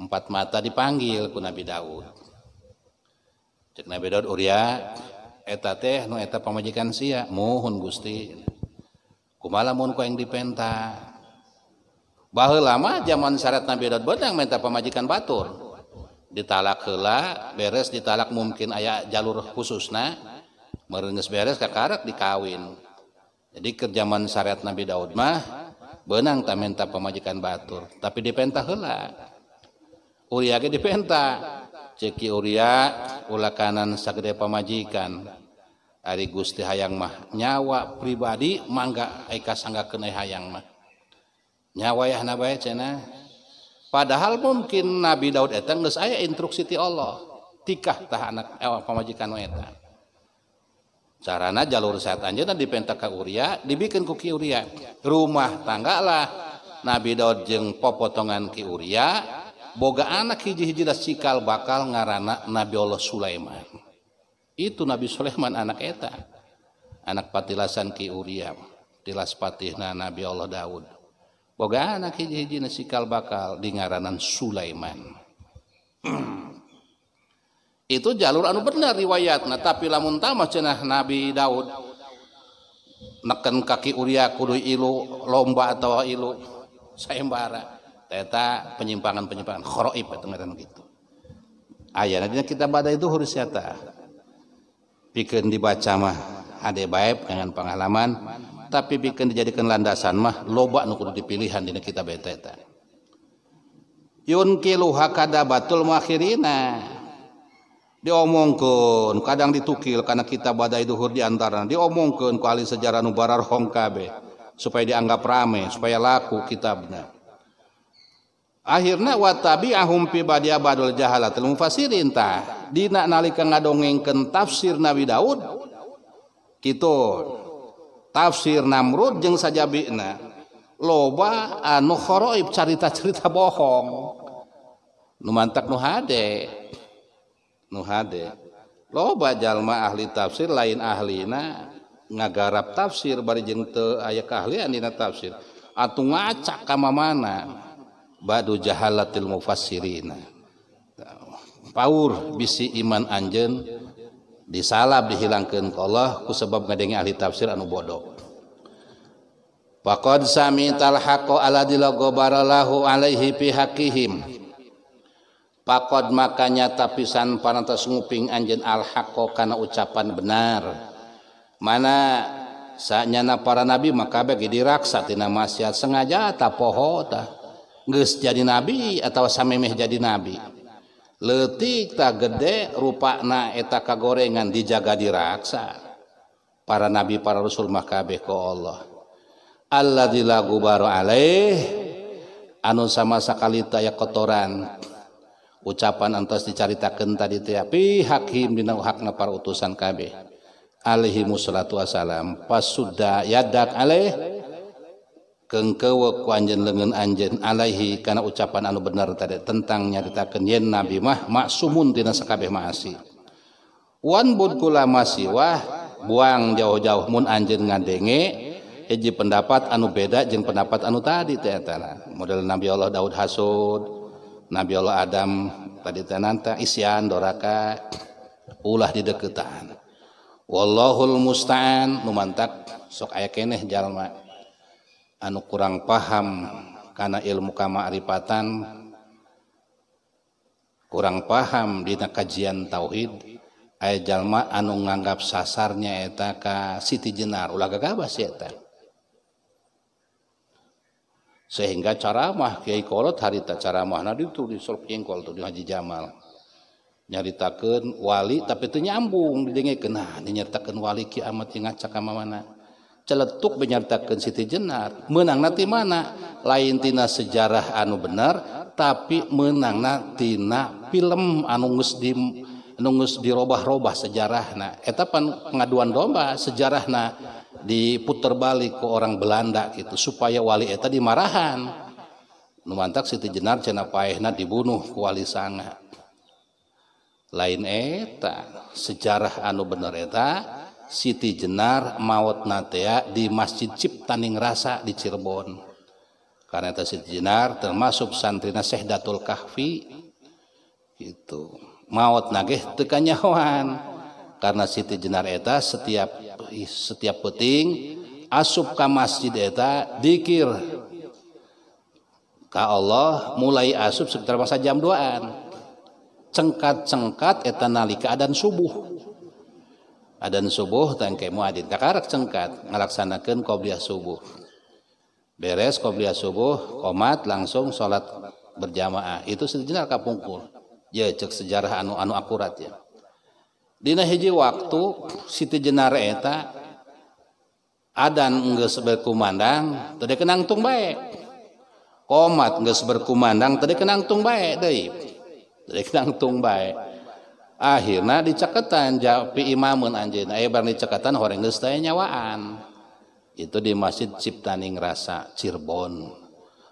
A: empat mata dipanggil ku Nabi Daud cek Nabi Daud Uria eta teh nu eta pamajikan sia mohon Gusti kumala mun ku yang dipenta baheula lama zaman syarat Nabi Daud bodang minta pamajikan batur ditalak heula beres ditalak mungkin aya jalur khususna merenges beres kakarek dikawin jadi ke zaman syariat Nabi Daud mah benang tak minta pemajikan batur tapi dipenta heula Uria ke dipenta. Ceki Uria ulah kanan sagede pamajikan. Ari Gusti hayang mah nyawa pribadi mangga aika kena hayang mah. Nyawa ya bae cina, Padahal mungkin Nabi Daud eta geus aya instruksi ti Allah. Tikah tah anak eh, pamajikan eta. Carana jalur saat anjeunna dipenta ka Uria, dibikin ku Ki Uria. Rumah tanggallah Nabi Daud jeung popotongan Ki Uria Boga anak hijihilah sikal bakal ngaranak Nabi Allah Sulaiman itu Nabi Sulaiman anak eta anak patilasan kiuriam tilas patih na Nabi Allah Daud boga anak hij sikal bakal di ngaranan Sulaiman itu jalur anu bener riwayat Nah tapi la utama cenah nabi Daudkan kaki kuu lomba atau illu saya bara Teta penyimpangan-penyimpangan khoroib atau ngaran gitu. Ayah nantinya kita badai itu harus nyata. Bikin dibaca mah ada baik dengan pengalaman, tapi bikin dijadikan landasan mah loba nukur dipilihan dina kita bete eta. Yunkilu hakada batul makhirina. diomongkan kadang ditukil karena kita badai duhur di antara. Diomongkeun ku ahli sejarah nu hongkabe supaya dianggap rame, supaya laku kitabnya. hir wat tabi ahmpi badi abaul jahala fatahdina nalika ngadongeng ken tafsir nabi Daud tafsir namrud jeng saja binna loba anukhoroib carita-cerita bohong Nutak nuha nuha loba jallma ahli tafsir lain ahlina na ngagarap tafsir bari jeng aya keahlian dina tafsir atuh ngaca kama mana? punya bad jahalat ilmu fasi bisi iman Anjen disaab dihilangkan qku sebab ga ahli tafsirran anu bodoh pakuaihihim pakot makanya tapisan paratas nguing anj alhaq karena ucapan benar manasnya na para nabi maka bagi diraksa nama maksiat sengaja ta poho ta jadi nabi atauh jadi nabi let gede rupa na eta kagorengan dijaga di raksa para nabi para rassulmah kaeh ke Allah alla lagu baru a anun sama sakkaliita kotoran ucapan atas dicaritakennta di Tappi Hakim binha nga para utusan Keh alhiimutu Wasallam pas sudah yadat a keweku anj dengan Anj Alaihi karena ucapan anu benar tadi tentang nyarita Kenyin Nabi mah maksumun Tinaskabeh ma one Wah buang jauh-jauhmun anjing ngandennge Eji pendapat anu beda Jin pendapat anu tadi te tanah model Nabi Allah Daud Hasut Nabi Allah Adam tadi tenanta isian Doaka ulah di deketaan wallhul mustaan memantak sokayak Keneh Jalma kurang paham karena ilmu kamaripatan Hai kurang paham dina kajian tauhid aya jalma anu nganggap sasarnyataka Siti jenar sehingga cara mah Kyaikolot harita caramah Haji Jamal nyaritakan wali tapi itu nyambung did kena dinyartakan wali kiamatacak kam mana lettuk menyatakan Siti Jennar menang Na di mana lain Tina sejarah Anu Benner tapi menang natina film anusungus dirubah-rubah sejarah nahetapan pengaduan domba sejarah na diputer balik ke orang Belanda itu supayawalieta dimarahan memantak Siti Jennar Capana dibunuhwaliis San lain eteta sejarah Anu benereta dan Siti Jenar maut natea di Masjid Ciptaning Rasa di Cirebon. Karena itu Siti Jenar termasuk santri Syekh Datul Kahfi itu Maut nageh tekanya nyawan. Karena Siti Jenar eta setiap setiap peting asup ke masjid eta dikir ka Allah mulai asup sekitar masa jam 2an. Cengkat-cengkat eta nalika adan subuh. subuh tangke mau cengkat melaksanakan qbiah subuh beres qbiah subuh komt langsung salat berjamaah itu siti jear kapungpul jeecek sejarah anu-anu akurat ya Dina hijji waktu Siti jenata A berkumandang dikenang tumba komt berkumandang tadi dikenang tumbakenang tumba akhirnya diceketan japi Imamun anjinbar dicetan orangsta nyawaan itu di masjid ciptaning rasa Cirbon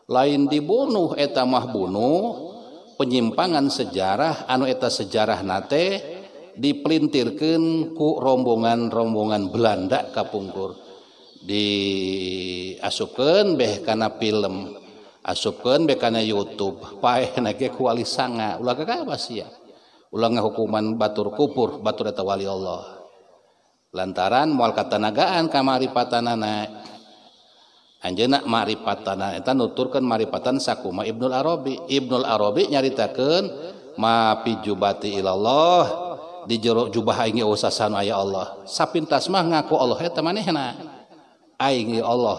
A: lain dibunuh eta mahbunuh penyimpangan sejarah anu eta sejarah nate dilintirkan ku rombongan- rombongan Belanda kapungkur diasukan behkana film asuukan benya YouTube pa nake kuali sangat ulah ke apa sih ya ulang hukuman Batur kupur batunyata wali Allah lantaran mual ketanagaan kamaripatatan Annak maripatatan nuturkan maripatatan sakkuma Ibnu A Ibnu Arobi nyaritakan mapi Jubati ilallah di jeruk jubah usasan Allah sappin tasmah ngaku Allah Allah Allah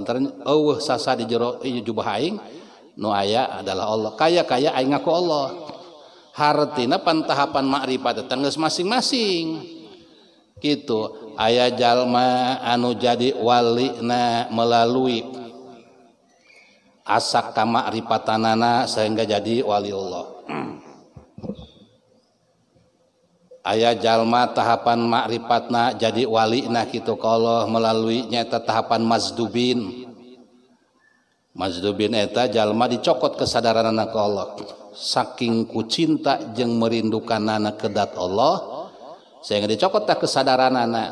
A: lantubah nu aya adalah Allah kaya kayaku Allah hartina tahapan makrifat tanggus masing-masing gitu ayah jalma anu jadi wali na melalui asak kama ripatanana sehingga jadi wali Allah ayah jalma tahapan makrifatna jadi wali nah gitu kalau melalui nyata tahapan mazdubin mazdubin eta jalma dicokot kesadaran anak Allah sakingku cinta je merindukan nana kedat Allah saya nggak dicota kesadaran anak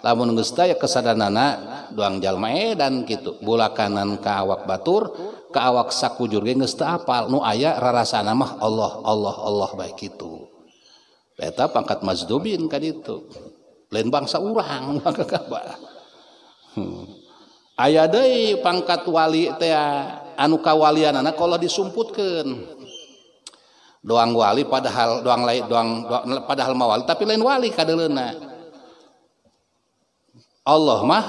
A: la neststa ya kesada nana doang Jalmae dan gitu bola kanan kaawak Batur kewaksakujur ge gesta apa Nu ayaah ra rasa nama Allah Allah Allah baik itu pe pangkat Mazubin kan itu lain bangsa urangbar hmm. aya De pangkatwali anuukawalilian anak kalau disumputkan doang wali padahal doang lain doang, doang padahal mawali tapi lain wali kadelena Allah mah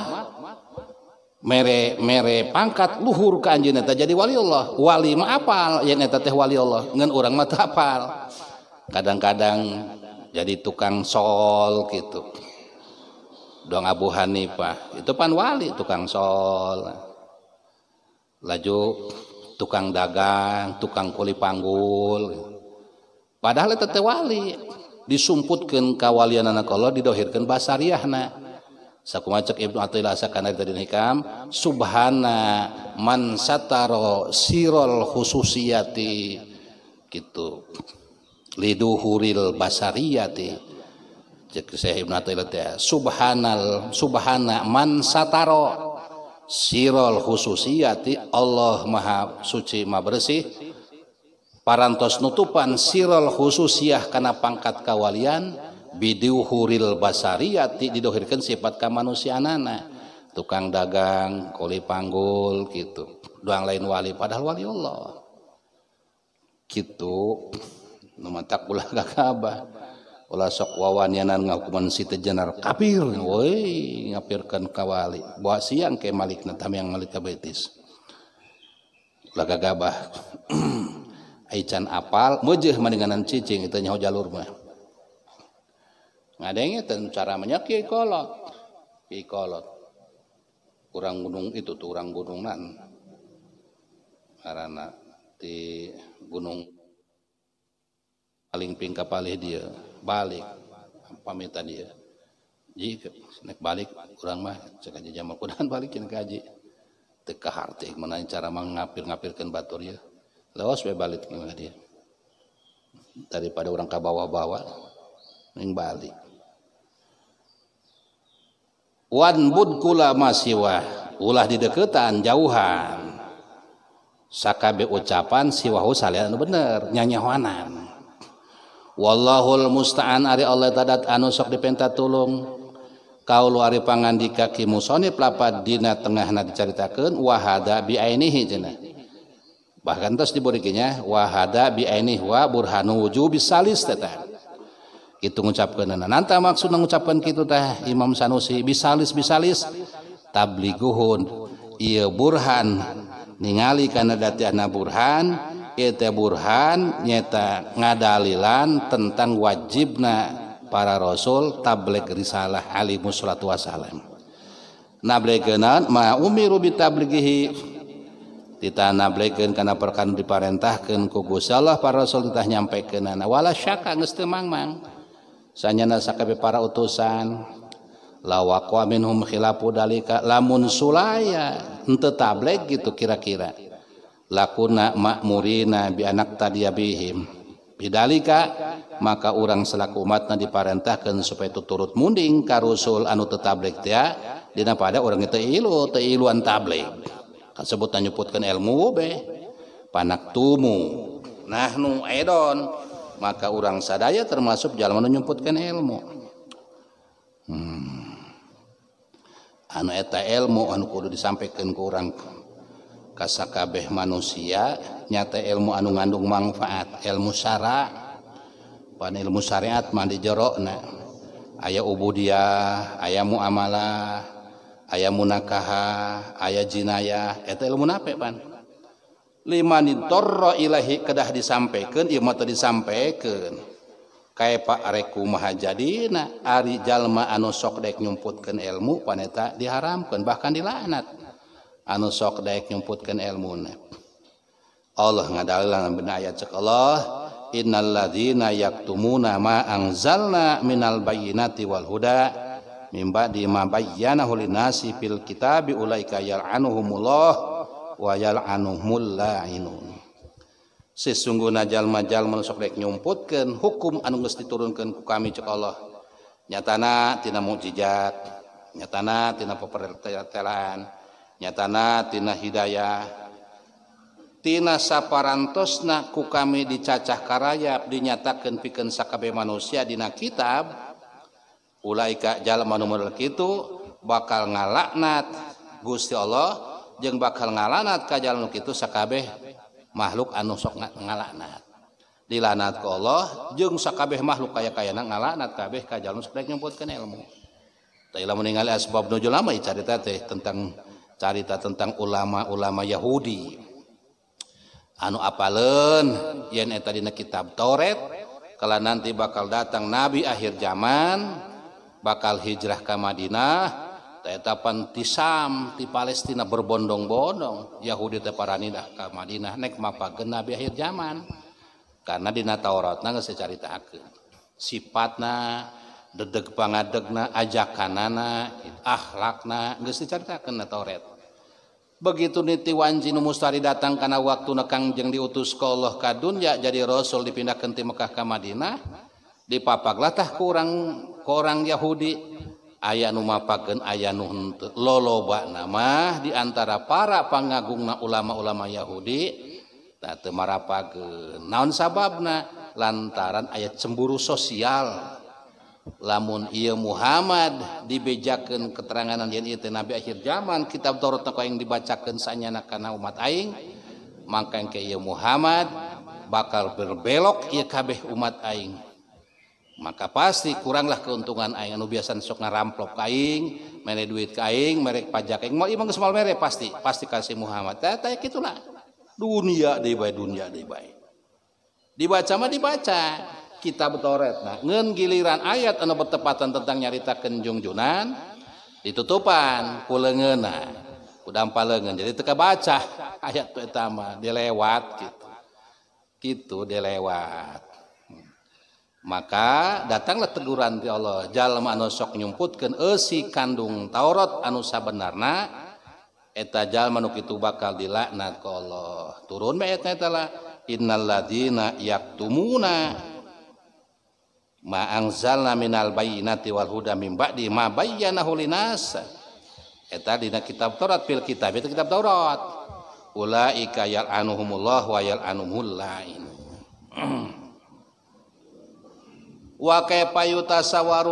A: mere mere pangkat luhur ke anjeun eta jadi wali Allah wali mah apal yen eta teh wali Allah ngan orang mah kadang-kadang jadi tukang sol gitu doang Abu Hanifah itu pan wali tukang sol laju tukang dagang tukang kuli panggul padahal tete wali disumputkan kawalian anak Allah didohirkan basariahna sakumacek Ibnu Atila sakana dari nikam subhana man sataro sirol khususiyati gitu liduhuril basariyati cek saya Ibnu Atila teh subhanal subhana man sataro sirol khususiyati Allah maha suci maha bersih parantos nutupan sirol khususiah karena pangkat kawalian bidu Huril Basariati didohirkan sifat kemanusiaanana tukang dagang kuli panggul gitu doang lain wali padahal wali Allah gitu numatak ulah kabah ulah sok wawanyanan ngakuman si tejenar kapir woi ngapirkan kawali buah siang ke malik netam yang malik kabetis gak kabah Aican apal mejeh mendinganan cicing itu nyaho jalur mah ngadengnya cara menyakit kolot kiai kolot kurang gunung itu tuh kurang gunungan karena di gunung paling pingkap palih dia balik pamitan dia jadi naik balik kurang mah cek aja jamal kudan balikin kaji teka hartik mana cara mengapir ngapirkan batur ya lewat we balik gimana dia. Daripada orang kabawa-bawa ning balik. Wan bud kula masiwa ulah di deketan jauhan. Sakabe ucapan siwahu salian bener nyanyahoanan. Wallahul musta'an ari Allah tadat anu sok dipenta tulung kaulu ari pangandika ki musonib lapad dina tengahna dicaritakeun wa wahada bi ainihi jenah gantas diberikinya Wahada biihwahanwujud bisalis itu gucapkan nanti maksud mengucapkan kita teh Imam sanusi bisalis bisalis tabbli guhun ia Burhanali karenana Burhante Burhan nyeta ngadalan tentang wajibna para rasul tablet risalah Halimusholat Wasallam nabla mauhi nablaken karena perkan diparentahkan kugusya Allah para sulah nyampaikanwalaaka memangsnya nasaka para utusan lawakminlika lamun Suaya untuk tablet gitu kira-kira lakunamakmuna biak tadi bihim tidaklika maka orang selakut na diparententahkan supaya itu turut munding karusul anu tablet ya Dina pada orang itu ilu teiluan tablet ya sebutnya menyeputkan ilmu panumu nahnu Eon maka urang sadaya termasuk jalan menyeputkan ilmu hmm. anetamu andu disampaikan kurang kaskabehh manusia nyata ilmu anu ngandung manfaat ilmus pada ilmu syariat mandi jerokna ayaah ubu dia ayammu amalah aya munaaha ayajinaya ilpetorro lahi kedah disampaikan di motor disampikan kay pak areku maha jadi na arijallma anu sodek nymputkan elmu paneta diharamkan bahkan dilahat anu sokda nymputkan elmu Allah ngadal be ayatlah innal lazinayaktumu nama angzana minalbainatiwalhuda yang dimbasipil kitabi uikayarhum wau sessunggu najal-majal mensoblek nyumputkan hukum anunggus diturunkan ku kami cow Allah nya tanahtina mukjizat nya tanahtina peper nya tantina hidayah Tina sapparas naku kami dicacah karaya dinyatakan piken skabB manusiadina kitab, itu bakal ngalaknat Gui Allah jeung bakal ngalanat ka itukabeh makhluk anu so ngalanat dilanat Allahkabeh makhluk kay kay ngalanatkabehkan ilmu sebab nulama cari teh tentang carita tentang ulama-ulama Yahudi anu apa Kib Taut kalau nanti bakal datang nabi akhir zaman dan bakal hijrah kam Madinahta pentiam di Palestina berbondong-bondong Yahudi te paranidah kam Madinahnekik Ma gena bihir zaman karena dinatat na kesecaritaku sifatna dedegpang degna aja kanana akhlakna Tauet begitu niti wajin musttari datang karena waktu neang jeng diutus q Kadun ya jadi rassul dipindah kenti Mekkah kam Madinah di papalahtah kurang di orang Yahudi ayaah Nu paen aya lolobak nama diantara para pangagungna ulama-ulama Yahudi Ta Temara Pak naon sababna lantaran ayat cemburu sosial lamun ia Muhammad dibeakan keteranganan yang itu nabi akhir zaman kitab Tau toko yang dibacakansanya karena umat aing maka keia Muhammad bakal berbelokia kabeh umat Aing maka pasti kuranglah keuntungan ayaah nubiaasan sukna rampplo kaing mene duit kaing merek pajak mau imang kemal merek pasti pasti kasih Muhammad gitulah dunia diba dunia di baik dibacamah dibaca kita betoret nah ngengelliran ayat anak bertepatan tentang nyarita Kenjungjunan ditutupan pu lengena u palingngan jaditegaka baca ayat dilewat gitu gitu dilewat itu punya maka datanglah teguran di Allahjalok nymputkan esi kandung Taurat anu sa na etajal menu itu bakal dilakna kalau turun mezinayaktum maang minalbawaldambabaetadina kitab Taut pil kitab kitab Tauratikahumlah waal lain wa payuta saw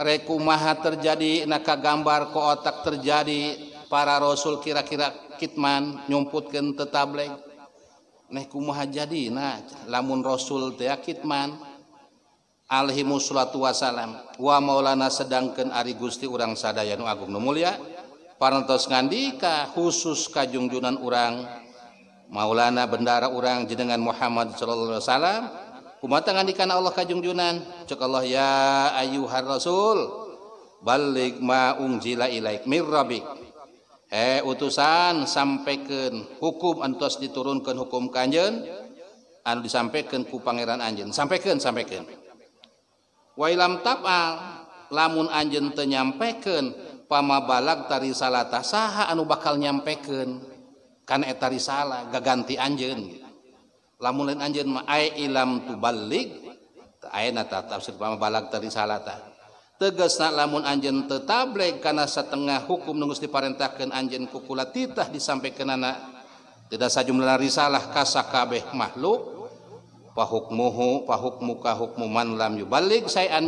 A: Reumaumaha terjadi nakah gambar ke otak terjadi para rasul kira-kira Kitman nymputkanab jadi lamun rasul Kiman Alhitu Wasallam wa Maulana sedangkan Ari Gusti urangsadayan Agung Muliakah khusus Kajungjunan urang maulana bendara urang jenengan Muhammad Shallullah salalam tangankan Allah Kajungjunan Co Allah ya Ayuhar rasul balik mauungjilaik eh utusan sampaikan hukum entos diturunkan hukum Kanje anu disampaikan ku Pangeran Anj sampaikan sampaikan walam tapal lamun anjen tenyampaikan pama balak tari sala tasaah anu bakal nyampaikan kan tari salah gaganti anjing la Anj bala dari teges lamun Anjab karena setengah hukum ngu diparentakan anjin kupul titah disampaikan na tidak sa jumlah la salah kasakabeh makhluk pamuhu pa labalik saya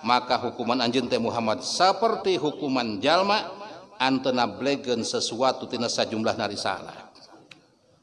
A: maka hukuman Anjen teh Muhammad seperti hukuman jalma Antenablegen sesuatu tidaksa jumlah nasa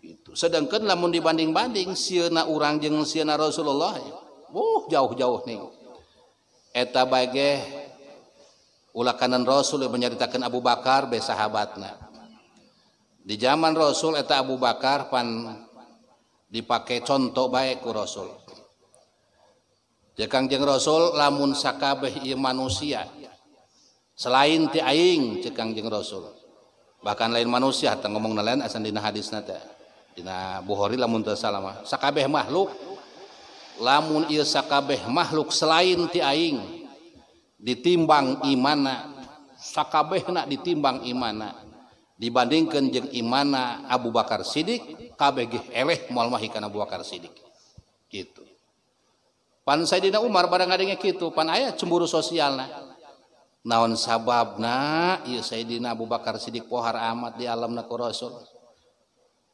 A: itu sedangkan namunmun dibanding-banding sina urang jeng sina Rasulullah jauh-jauh niheta ula kanan rassul menyeritakan Abu Bakar be sahabatna di zaman rassul Eeta Abu Bakar pan dipakai contoh baikku Rasul cegangje rasul lamunkab manusia selain tiing cegangjeng Rasul bahkan lain manusia tak ngomong lainandina hadis Buharilahmuntlamakabehh makhluk lamunkabehh makhluk selain tiing ditimbangimana sakabeh ditimbangimana dibandingkan jengimana Abu Bakar Sidik K Abu Bakar Sidik gitu pan Sayyidina Umar barang adanya gitu pan ayat cemburu sosialnya naon sababna Sayyidina Abu Bakar Sidik Pohar amad di alam naku rasul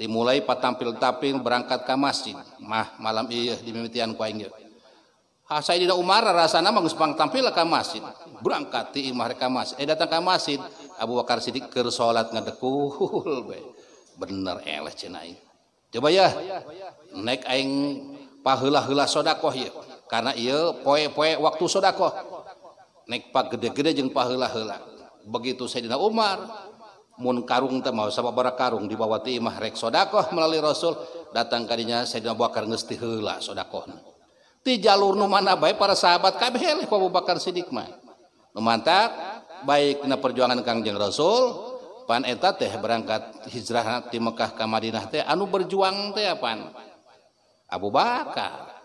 A: dimulai patampil tapil berangkat ke masjid mah malam iya di mimitian ku aing ya. dina Umar rasana mah pang tampil ke masjid berangkat di imah ke masjid eh datang ke masjid Abu Bakar Siddiq ke salat ngadekuh be bener eleh cenah coba ya naik aing paheula-heula sodakoh ya karena iya poe-poe waktu sodakoh naik pak gede-gede jeng paheula-heula begitu saya Sayyidina Umar mun karung teh mau sabab bara karung dibawa ti imah rek sodakoh melalui rasul datang kadinya saya dina Bakar ngesti heula sodakoh. ti jalur nu mana bae para sahabat kabeh leh Abu Bakar sidik mah nu mantak baik na perjuangan Kangjeng Rasul pan eta teh berangkat hijrah ti Mekah ka Madinah teh anu berjuang teh pan Abu Bakar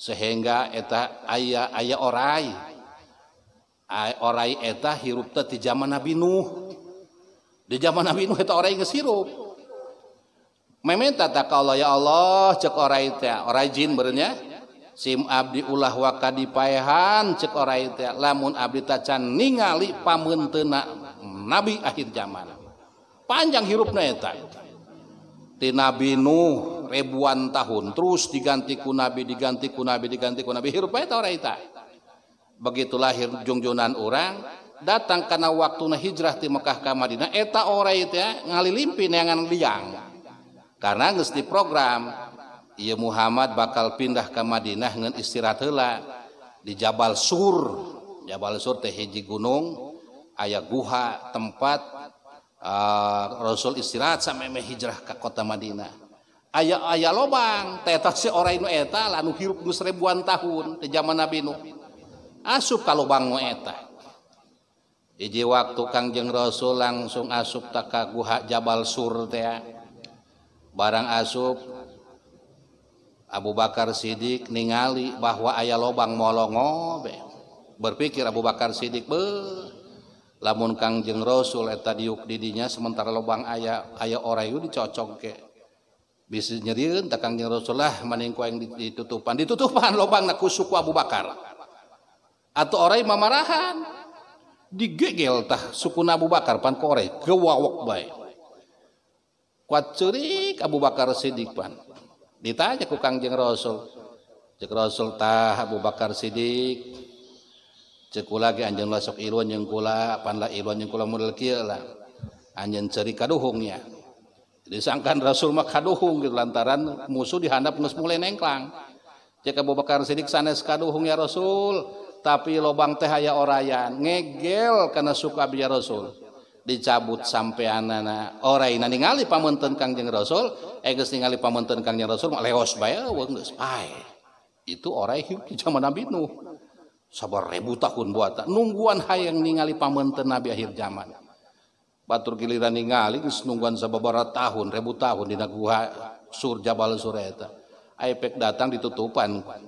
A: sehingga eta aya aya orai Ay, orai eta hirup teh ti zaman Nabi Nuh di zaman Nabi Nuh itu orang yang ngesirup. meminta tak Allah ya Allah cek orang itu ya. orang jin berenya sim abdi ulah wakadi dipaehan cek orang itu ya. lamun abdi tacan ningali pamuntena nabi akhir zaman panjang hirupnya itu, di nabi Nuh ribuan tahun terus diganti ku nabi diganti ku nabi diganti ku nabi hirup itu orang itu, begitulah lahir jungjunan orang datang karena waktu nah hijrah di Mekkah ke Madinah eteta ora itu ya ngalipin yang liang karena di program ia Muhammad bakal pindah ke Madinah dengan istirahatla di Jabal Sur Jabal sur tehji gunung ayaah Guha tempat uh, rasul istirahat sampaime hijrah ke kota Madinah ayaahaya lobang tetak si orangeta lalu hi ribuan tahun di zaman Nabi Nu asuh kalau bangeta ya Iji waktu Kangjeng Rasul langsung asup taka guha Jabal Sur teh. Ya. Barang asup Abu Bakar Siddiq ningali bahwa ayah lobang molongo be. Berpikir Abu Bakar Siddiq be lamun Kangjeng Rasul eta diuk didinya sementara lobang ayah ayah orang itu dicocok ke bisa nyeriin tak Kangjeng Rasul lah maning yang ditutupan ditutupan lobang nak kusuk Abu Bakar atau orang mamarahan digegel tah suku Abu Bakar pan kore gewawak baik kuat curik Abu Bakar Siddiq pan ditanya ku Kangjeng Rasul cek Rasul tah Abu Bakar Siddiq cek lagi anjing lah sok iluan yang kula pan lah iluan yang kula model kieu lah anjing ceri kaduhungnya disangkan Rasul mah kaduhung gitu lantaran musuh dihandap nges mulai nengklang cek Abu Bakar Siddiq sanes kaduhungnya Rasul tapi lobang tehaya orang yang ngegel karena suka biar Rasul dicabut sampai anakan ora pa kang Raul pa oleh itu sabar bu tahun buatan nungguan hay yang ningali pamenteten Nabi akhir zaman Batur giliran nunggun sa barat tahun reribu tahun digu Surjabal Surraya pec datang ditutupan ku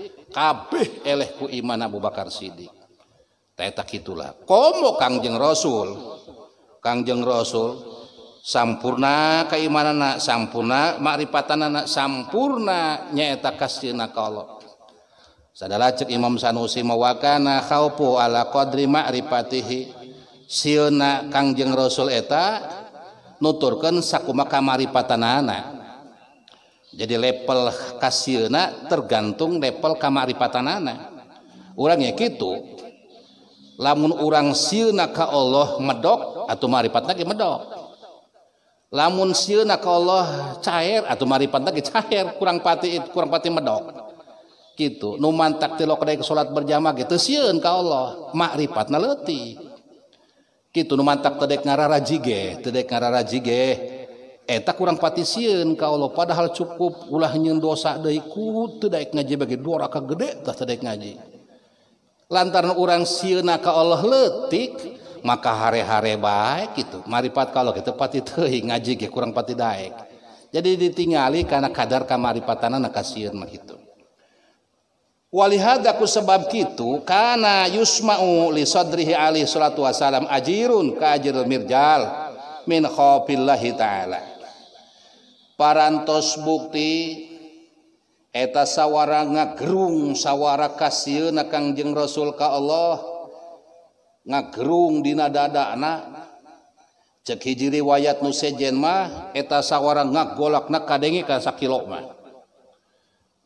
A: kabeh elkuman Abu Bakar Sidiktak gitulah kom Kangjeng Rasul Kangjeng Raul sampurna keimana anak sampunna maripatana anak sammpunanyaeta kasihina kalau saudara cek Imam san Ui mewakkana kau a Qaripatihi siuna Kangjeng Raul eta nuturken sakma kamaripatanaana yang jadi level kasna tergantung level kamaripatatan nana orangnya gitu lamun urang sina Allah meddok atau maripat lagi medok lamun Allah cair atau maripat lagi cair kurang pati itu kurang pat medok gitu numantak ti ke salat berjama gitu si kalau Allahkripatleti gitu nu mantap kedek ngaraige te nga tak kurang patun kalau padahal cukup ulah nyndosa deiku terdaik ngaji bagi dua gede ngaji lantar orang siaka oleh letik maka hare-hare baik itu maripat kalau gitu patihi ngaji kurang patiida jadi ditingali karena kadar kearipatan na kasih menghitung wali hadku sebab itu karena ys mau sodrihi Ali surtu Wasallam ajirun kajaj Mirjal Kh paras bukti eta sawwarang ngaung sawwara kas najeng rasulka Allah ngakerungdina dada cekijiri wayat nujen mah eta sawrang nga golakng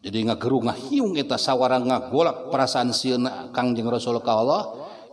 A: jadi nga sawwarang ngagolak praasan kang jeng rasulka Allah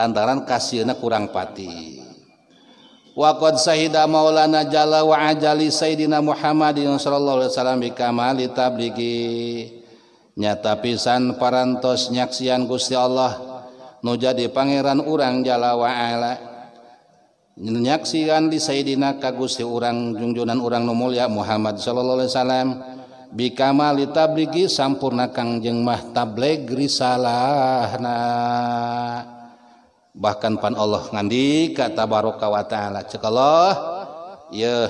A: antara kasihnya kurang Pat wa Said maulanlawa aja Sayyidina Muhammads Bri nyata pisan paras nyaksiian gustya Allah nu jadi Pangeran urang Jalawaala yaksikan dis Saidyidina kagussi urang jungjunan urang Numulia Muhammad ShallulaWissalam bikaalab Brigi sampurna Kang jeng mah tablet grissalahna bahkan pan Allah ngandi kata Barooka Wa ta'ala cekellah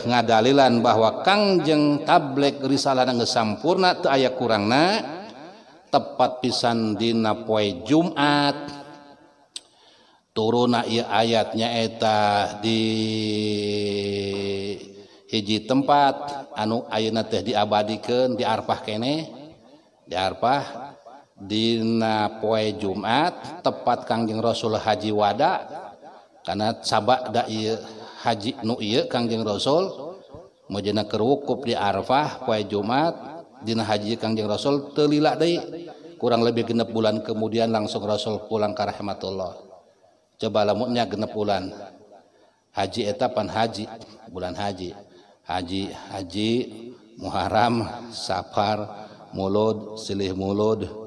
A: ngadalilan bahwa Kangjeng tablet rissanan kesamurna tuh ayat kurang na tepat pisan di napoe Jumat turun ayatnyaeta di hiji tempat anu auna teh diabadikan diarpah kene diarpah ke Dina poe Jumat tepat Kangjeng Rasul Haji wadah karena sabak Haji Kangje Rasul kerukkup difahe Jumat Di Haji Kangjeng Rasul kurang lebih genep bulan kemudian langsung Rasul pulang ke Ramatullllah coba leuknya genep bulan Hajietapan Haji bulan Haji Haji Haji Muharram Safar mulud Silih mulud kemudian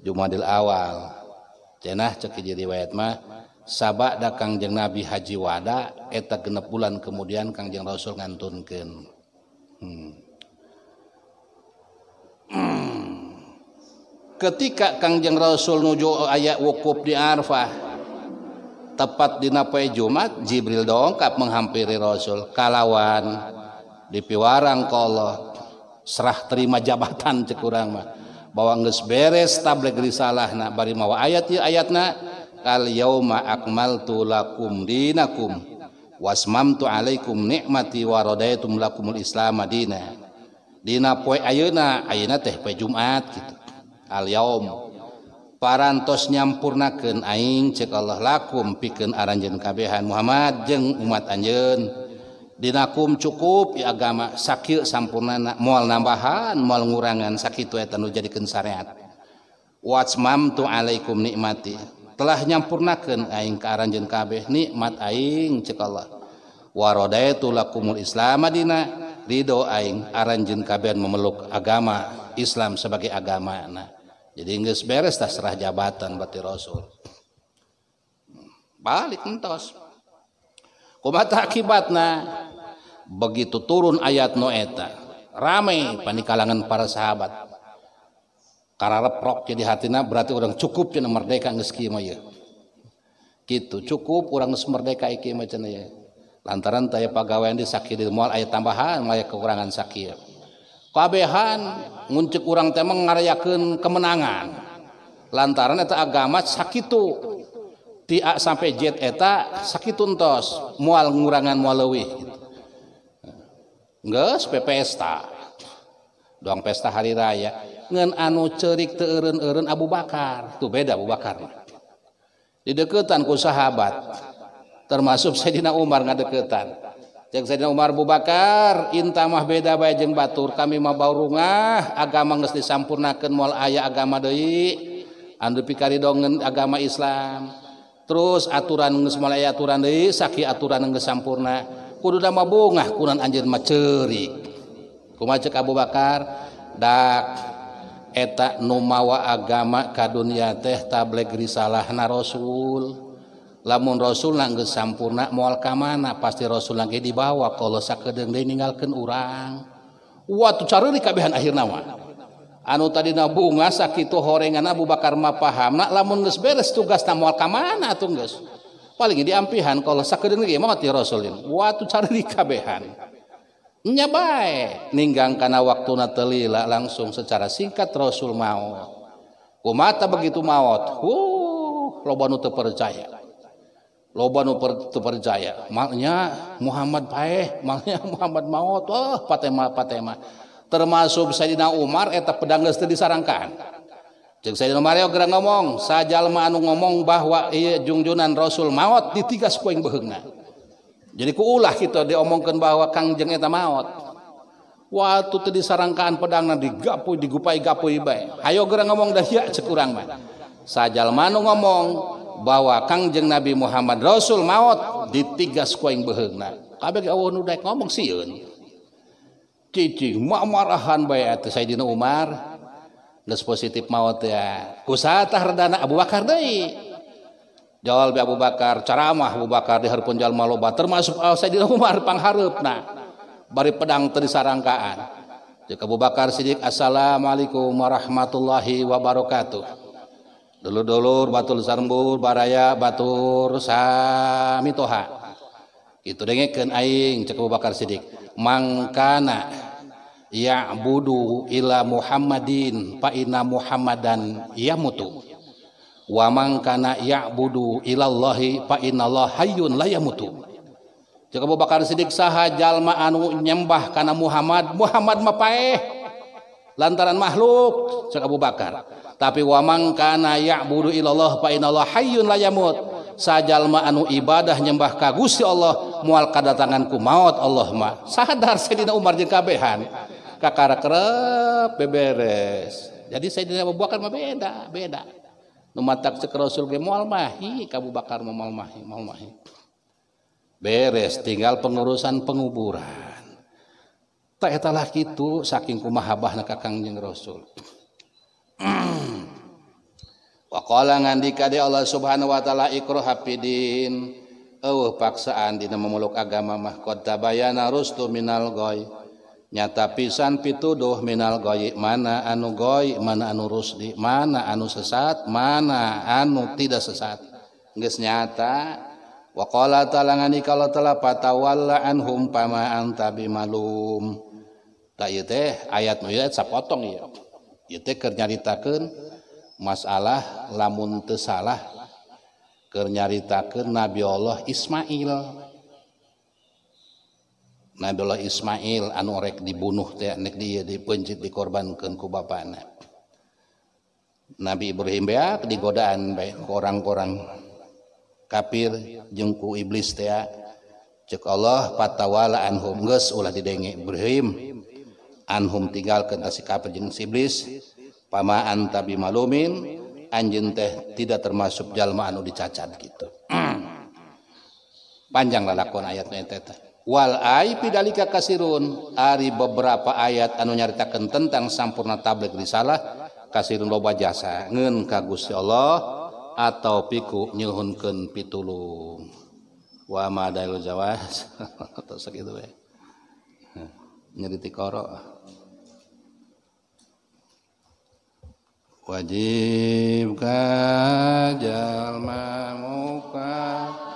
A: Jumadil awal cenah cekiri wama sada Kangjeng Nabi Hajiwada etak gene bulan kemudian Kangjeng Rasul nganunkin hmm. hmm. ketika Kangjeng Rasul nuju ayawukup diarfah tepat dinapai Jumat Jibril dongkap menghampiri rasul kalawan di piwaangkolo Serah terima jabatan cekurrangmah bawang les beres tablet salahlahnak barimawa ayat y ayat na kali yauma akmal tu lakumdinakum was mamtu alaikum nikmati wa itu laku Islam Didina poi auna auna tehpe Jumat parantos nyampu naken aing cek Allah lakum piken aranjen kahan Muhammad je umat anyunku umm cukup ya agama sakit sampunna mual nambahan mualangan sakit tenuh jadi kensariatlaikum nikmati telah nyampurnakaning ke aranjin kabeh nikmatinglah kumu Islam Ridhoing aranjinkab memeluk agama Islam sebagai agama jadi Inggris berestahserah jabatan berarti Rasul baliktos obat akibat nah begitu turun ayat noeta ramai panik kalangan para sahabat karena prok jadi hatina berarti orang cukup jadi merdeka ngeski ya gitu cukup orang nges merdeka iki macam ya lantaran taya pegawai yang sakit di mual ayat tambahan layak kekurangan sakit kabehan nguncik orang teh mengarayakan kemenangan lantaran itu agama sakitu tiak sampai jet eta sakit tos mual ngurangan mual leuwih pesta doang pesta hari rayaen anu cerik ter Abu Bakar tuh beda bakar di deketanku sahabat termasuk Saydina Umar nga deketandina Umar Bu Bakar inta mah bedajeng Batur kami maubau rungah agama disampurrnakan mu ayah agama Do and pikar dongen agama Islam terus aturan aturan sakitki aturan sammpurna dan mau bunga kurang Anjir macrimajak Abu Bakar dak etak numawa agama kadunya teh tablet grissalah na rasul lamun rasullah sammpurna mualkamana pasti Rasullah dibawa kalau sak meninggalkan orang waktuuh cari kahanhir anu tadi na bunga sakit horengan Abu bakar Ma paham lamun bees tugaskamana tuh enggak diambihan kalaulin waktu dikabbehannyaba ning karena waktu natelila langsung secara singkat Rasul maut mata begitu maut loban percaya loban percaya Maknya Muhammad baik Maknya Muhammad maut patema oh, patema termasuk sayadina Umar tetap pedang disaranangkan ngomong sajau ngomong bahwa jungjunan Rasul maut di tigas koing behena jadiku ulah kita diaomngkan bahwa Kangjengta maut waktu tadiangkan pedang di diai A ngomong saja Manu ngomong bahwa Kangjeng Nabi Muhammad Rasul maut di tigas koeing behenmo Sayyidina Umar positif maut yapusatana Abu Bakar Jawab Abu Bakar cara Mahu Bakar di Har Pujal Malbat masuk Umhar bari pedang teris rangkaan Jobu Bakar Sidik Assalamualaikum warahmatullahi wabarakatuh dulu-dulur batul sarbur Baraya Batur Samha itu dengekening Ceko Bakar Sidik mangkana ya budhu la Muhammaddin fana Muhammad dan iya mutu wamangangkanyakdhu illallahhi pa Inallah hayun lay ya mutu jikabu bakar sidik sah jalma anu nyembah karena Muhammad Muhammad mapa eh lantaran makhluk cobabu bakar tapi wamangkanyak buhu ilallah pa Inallah hayun lay yamut sajalma anu ibadah nyembah kagusi Allah mualkadat tanganku maut Allah sahabathar sedina Umar dikabhan Allah Kakara kakarekrep beberes. Jadi saya Abu Bakar mah beda, beda. Numatak sekerasul ke mual mahi, Abu Bakar mual mahi, mual mahi. Beres, tinggal pengurusan penguburan. Tak etalah gitu, saking kumahabah na kakang jeng Rasul. Waqala ngandika di Allah Subhanahu wa taala ikrah hafidin. Eueuh paksaan dina memeluk agama mah bayana tabayyana rusdu minal goy. punya ta pisan pituduh minal go mana anu goi mana mana anu sesat mana anu tidak sesats nyata wakola talangani kalau telahpataahwalaan hum pamaan tabi mallum ayat potongnyarita masalah lamun salahlah Kernyarita ke nabi Allah Ismail Nabi Ismail anrek dibunuhnek dia dipencit di korban kengkuba nabi Ibrahim be ah, di godaan baik orang-orang kapfir jengku iblis ah. Allah patahwalahim anhum tinggal kekapng iblis pamaan tabi mallumin Anjing teh tidak termasuk jalmaanu dicacat gitu panjanglahkon ayatnya Te tetap wal ai pidalika kasirun ari beberapa ayat anu nyaritakeun tentang sampurna tablik risalah kasirun loba jasa ngeun ka Gusti Allah atau piku nyuhunkeun pitulung wa madail jawas atau segitu we nyeriti koro wajib kajal mamuka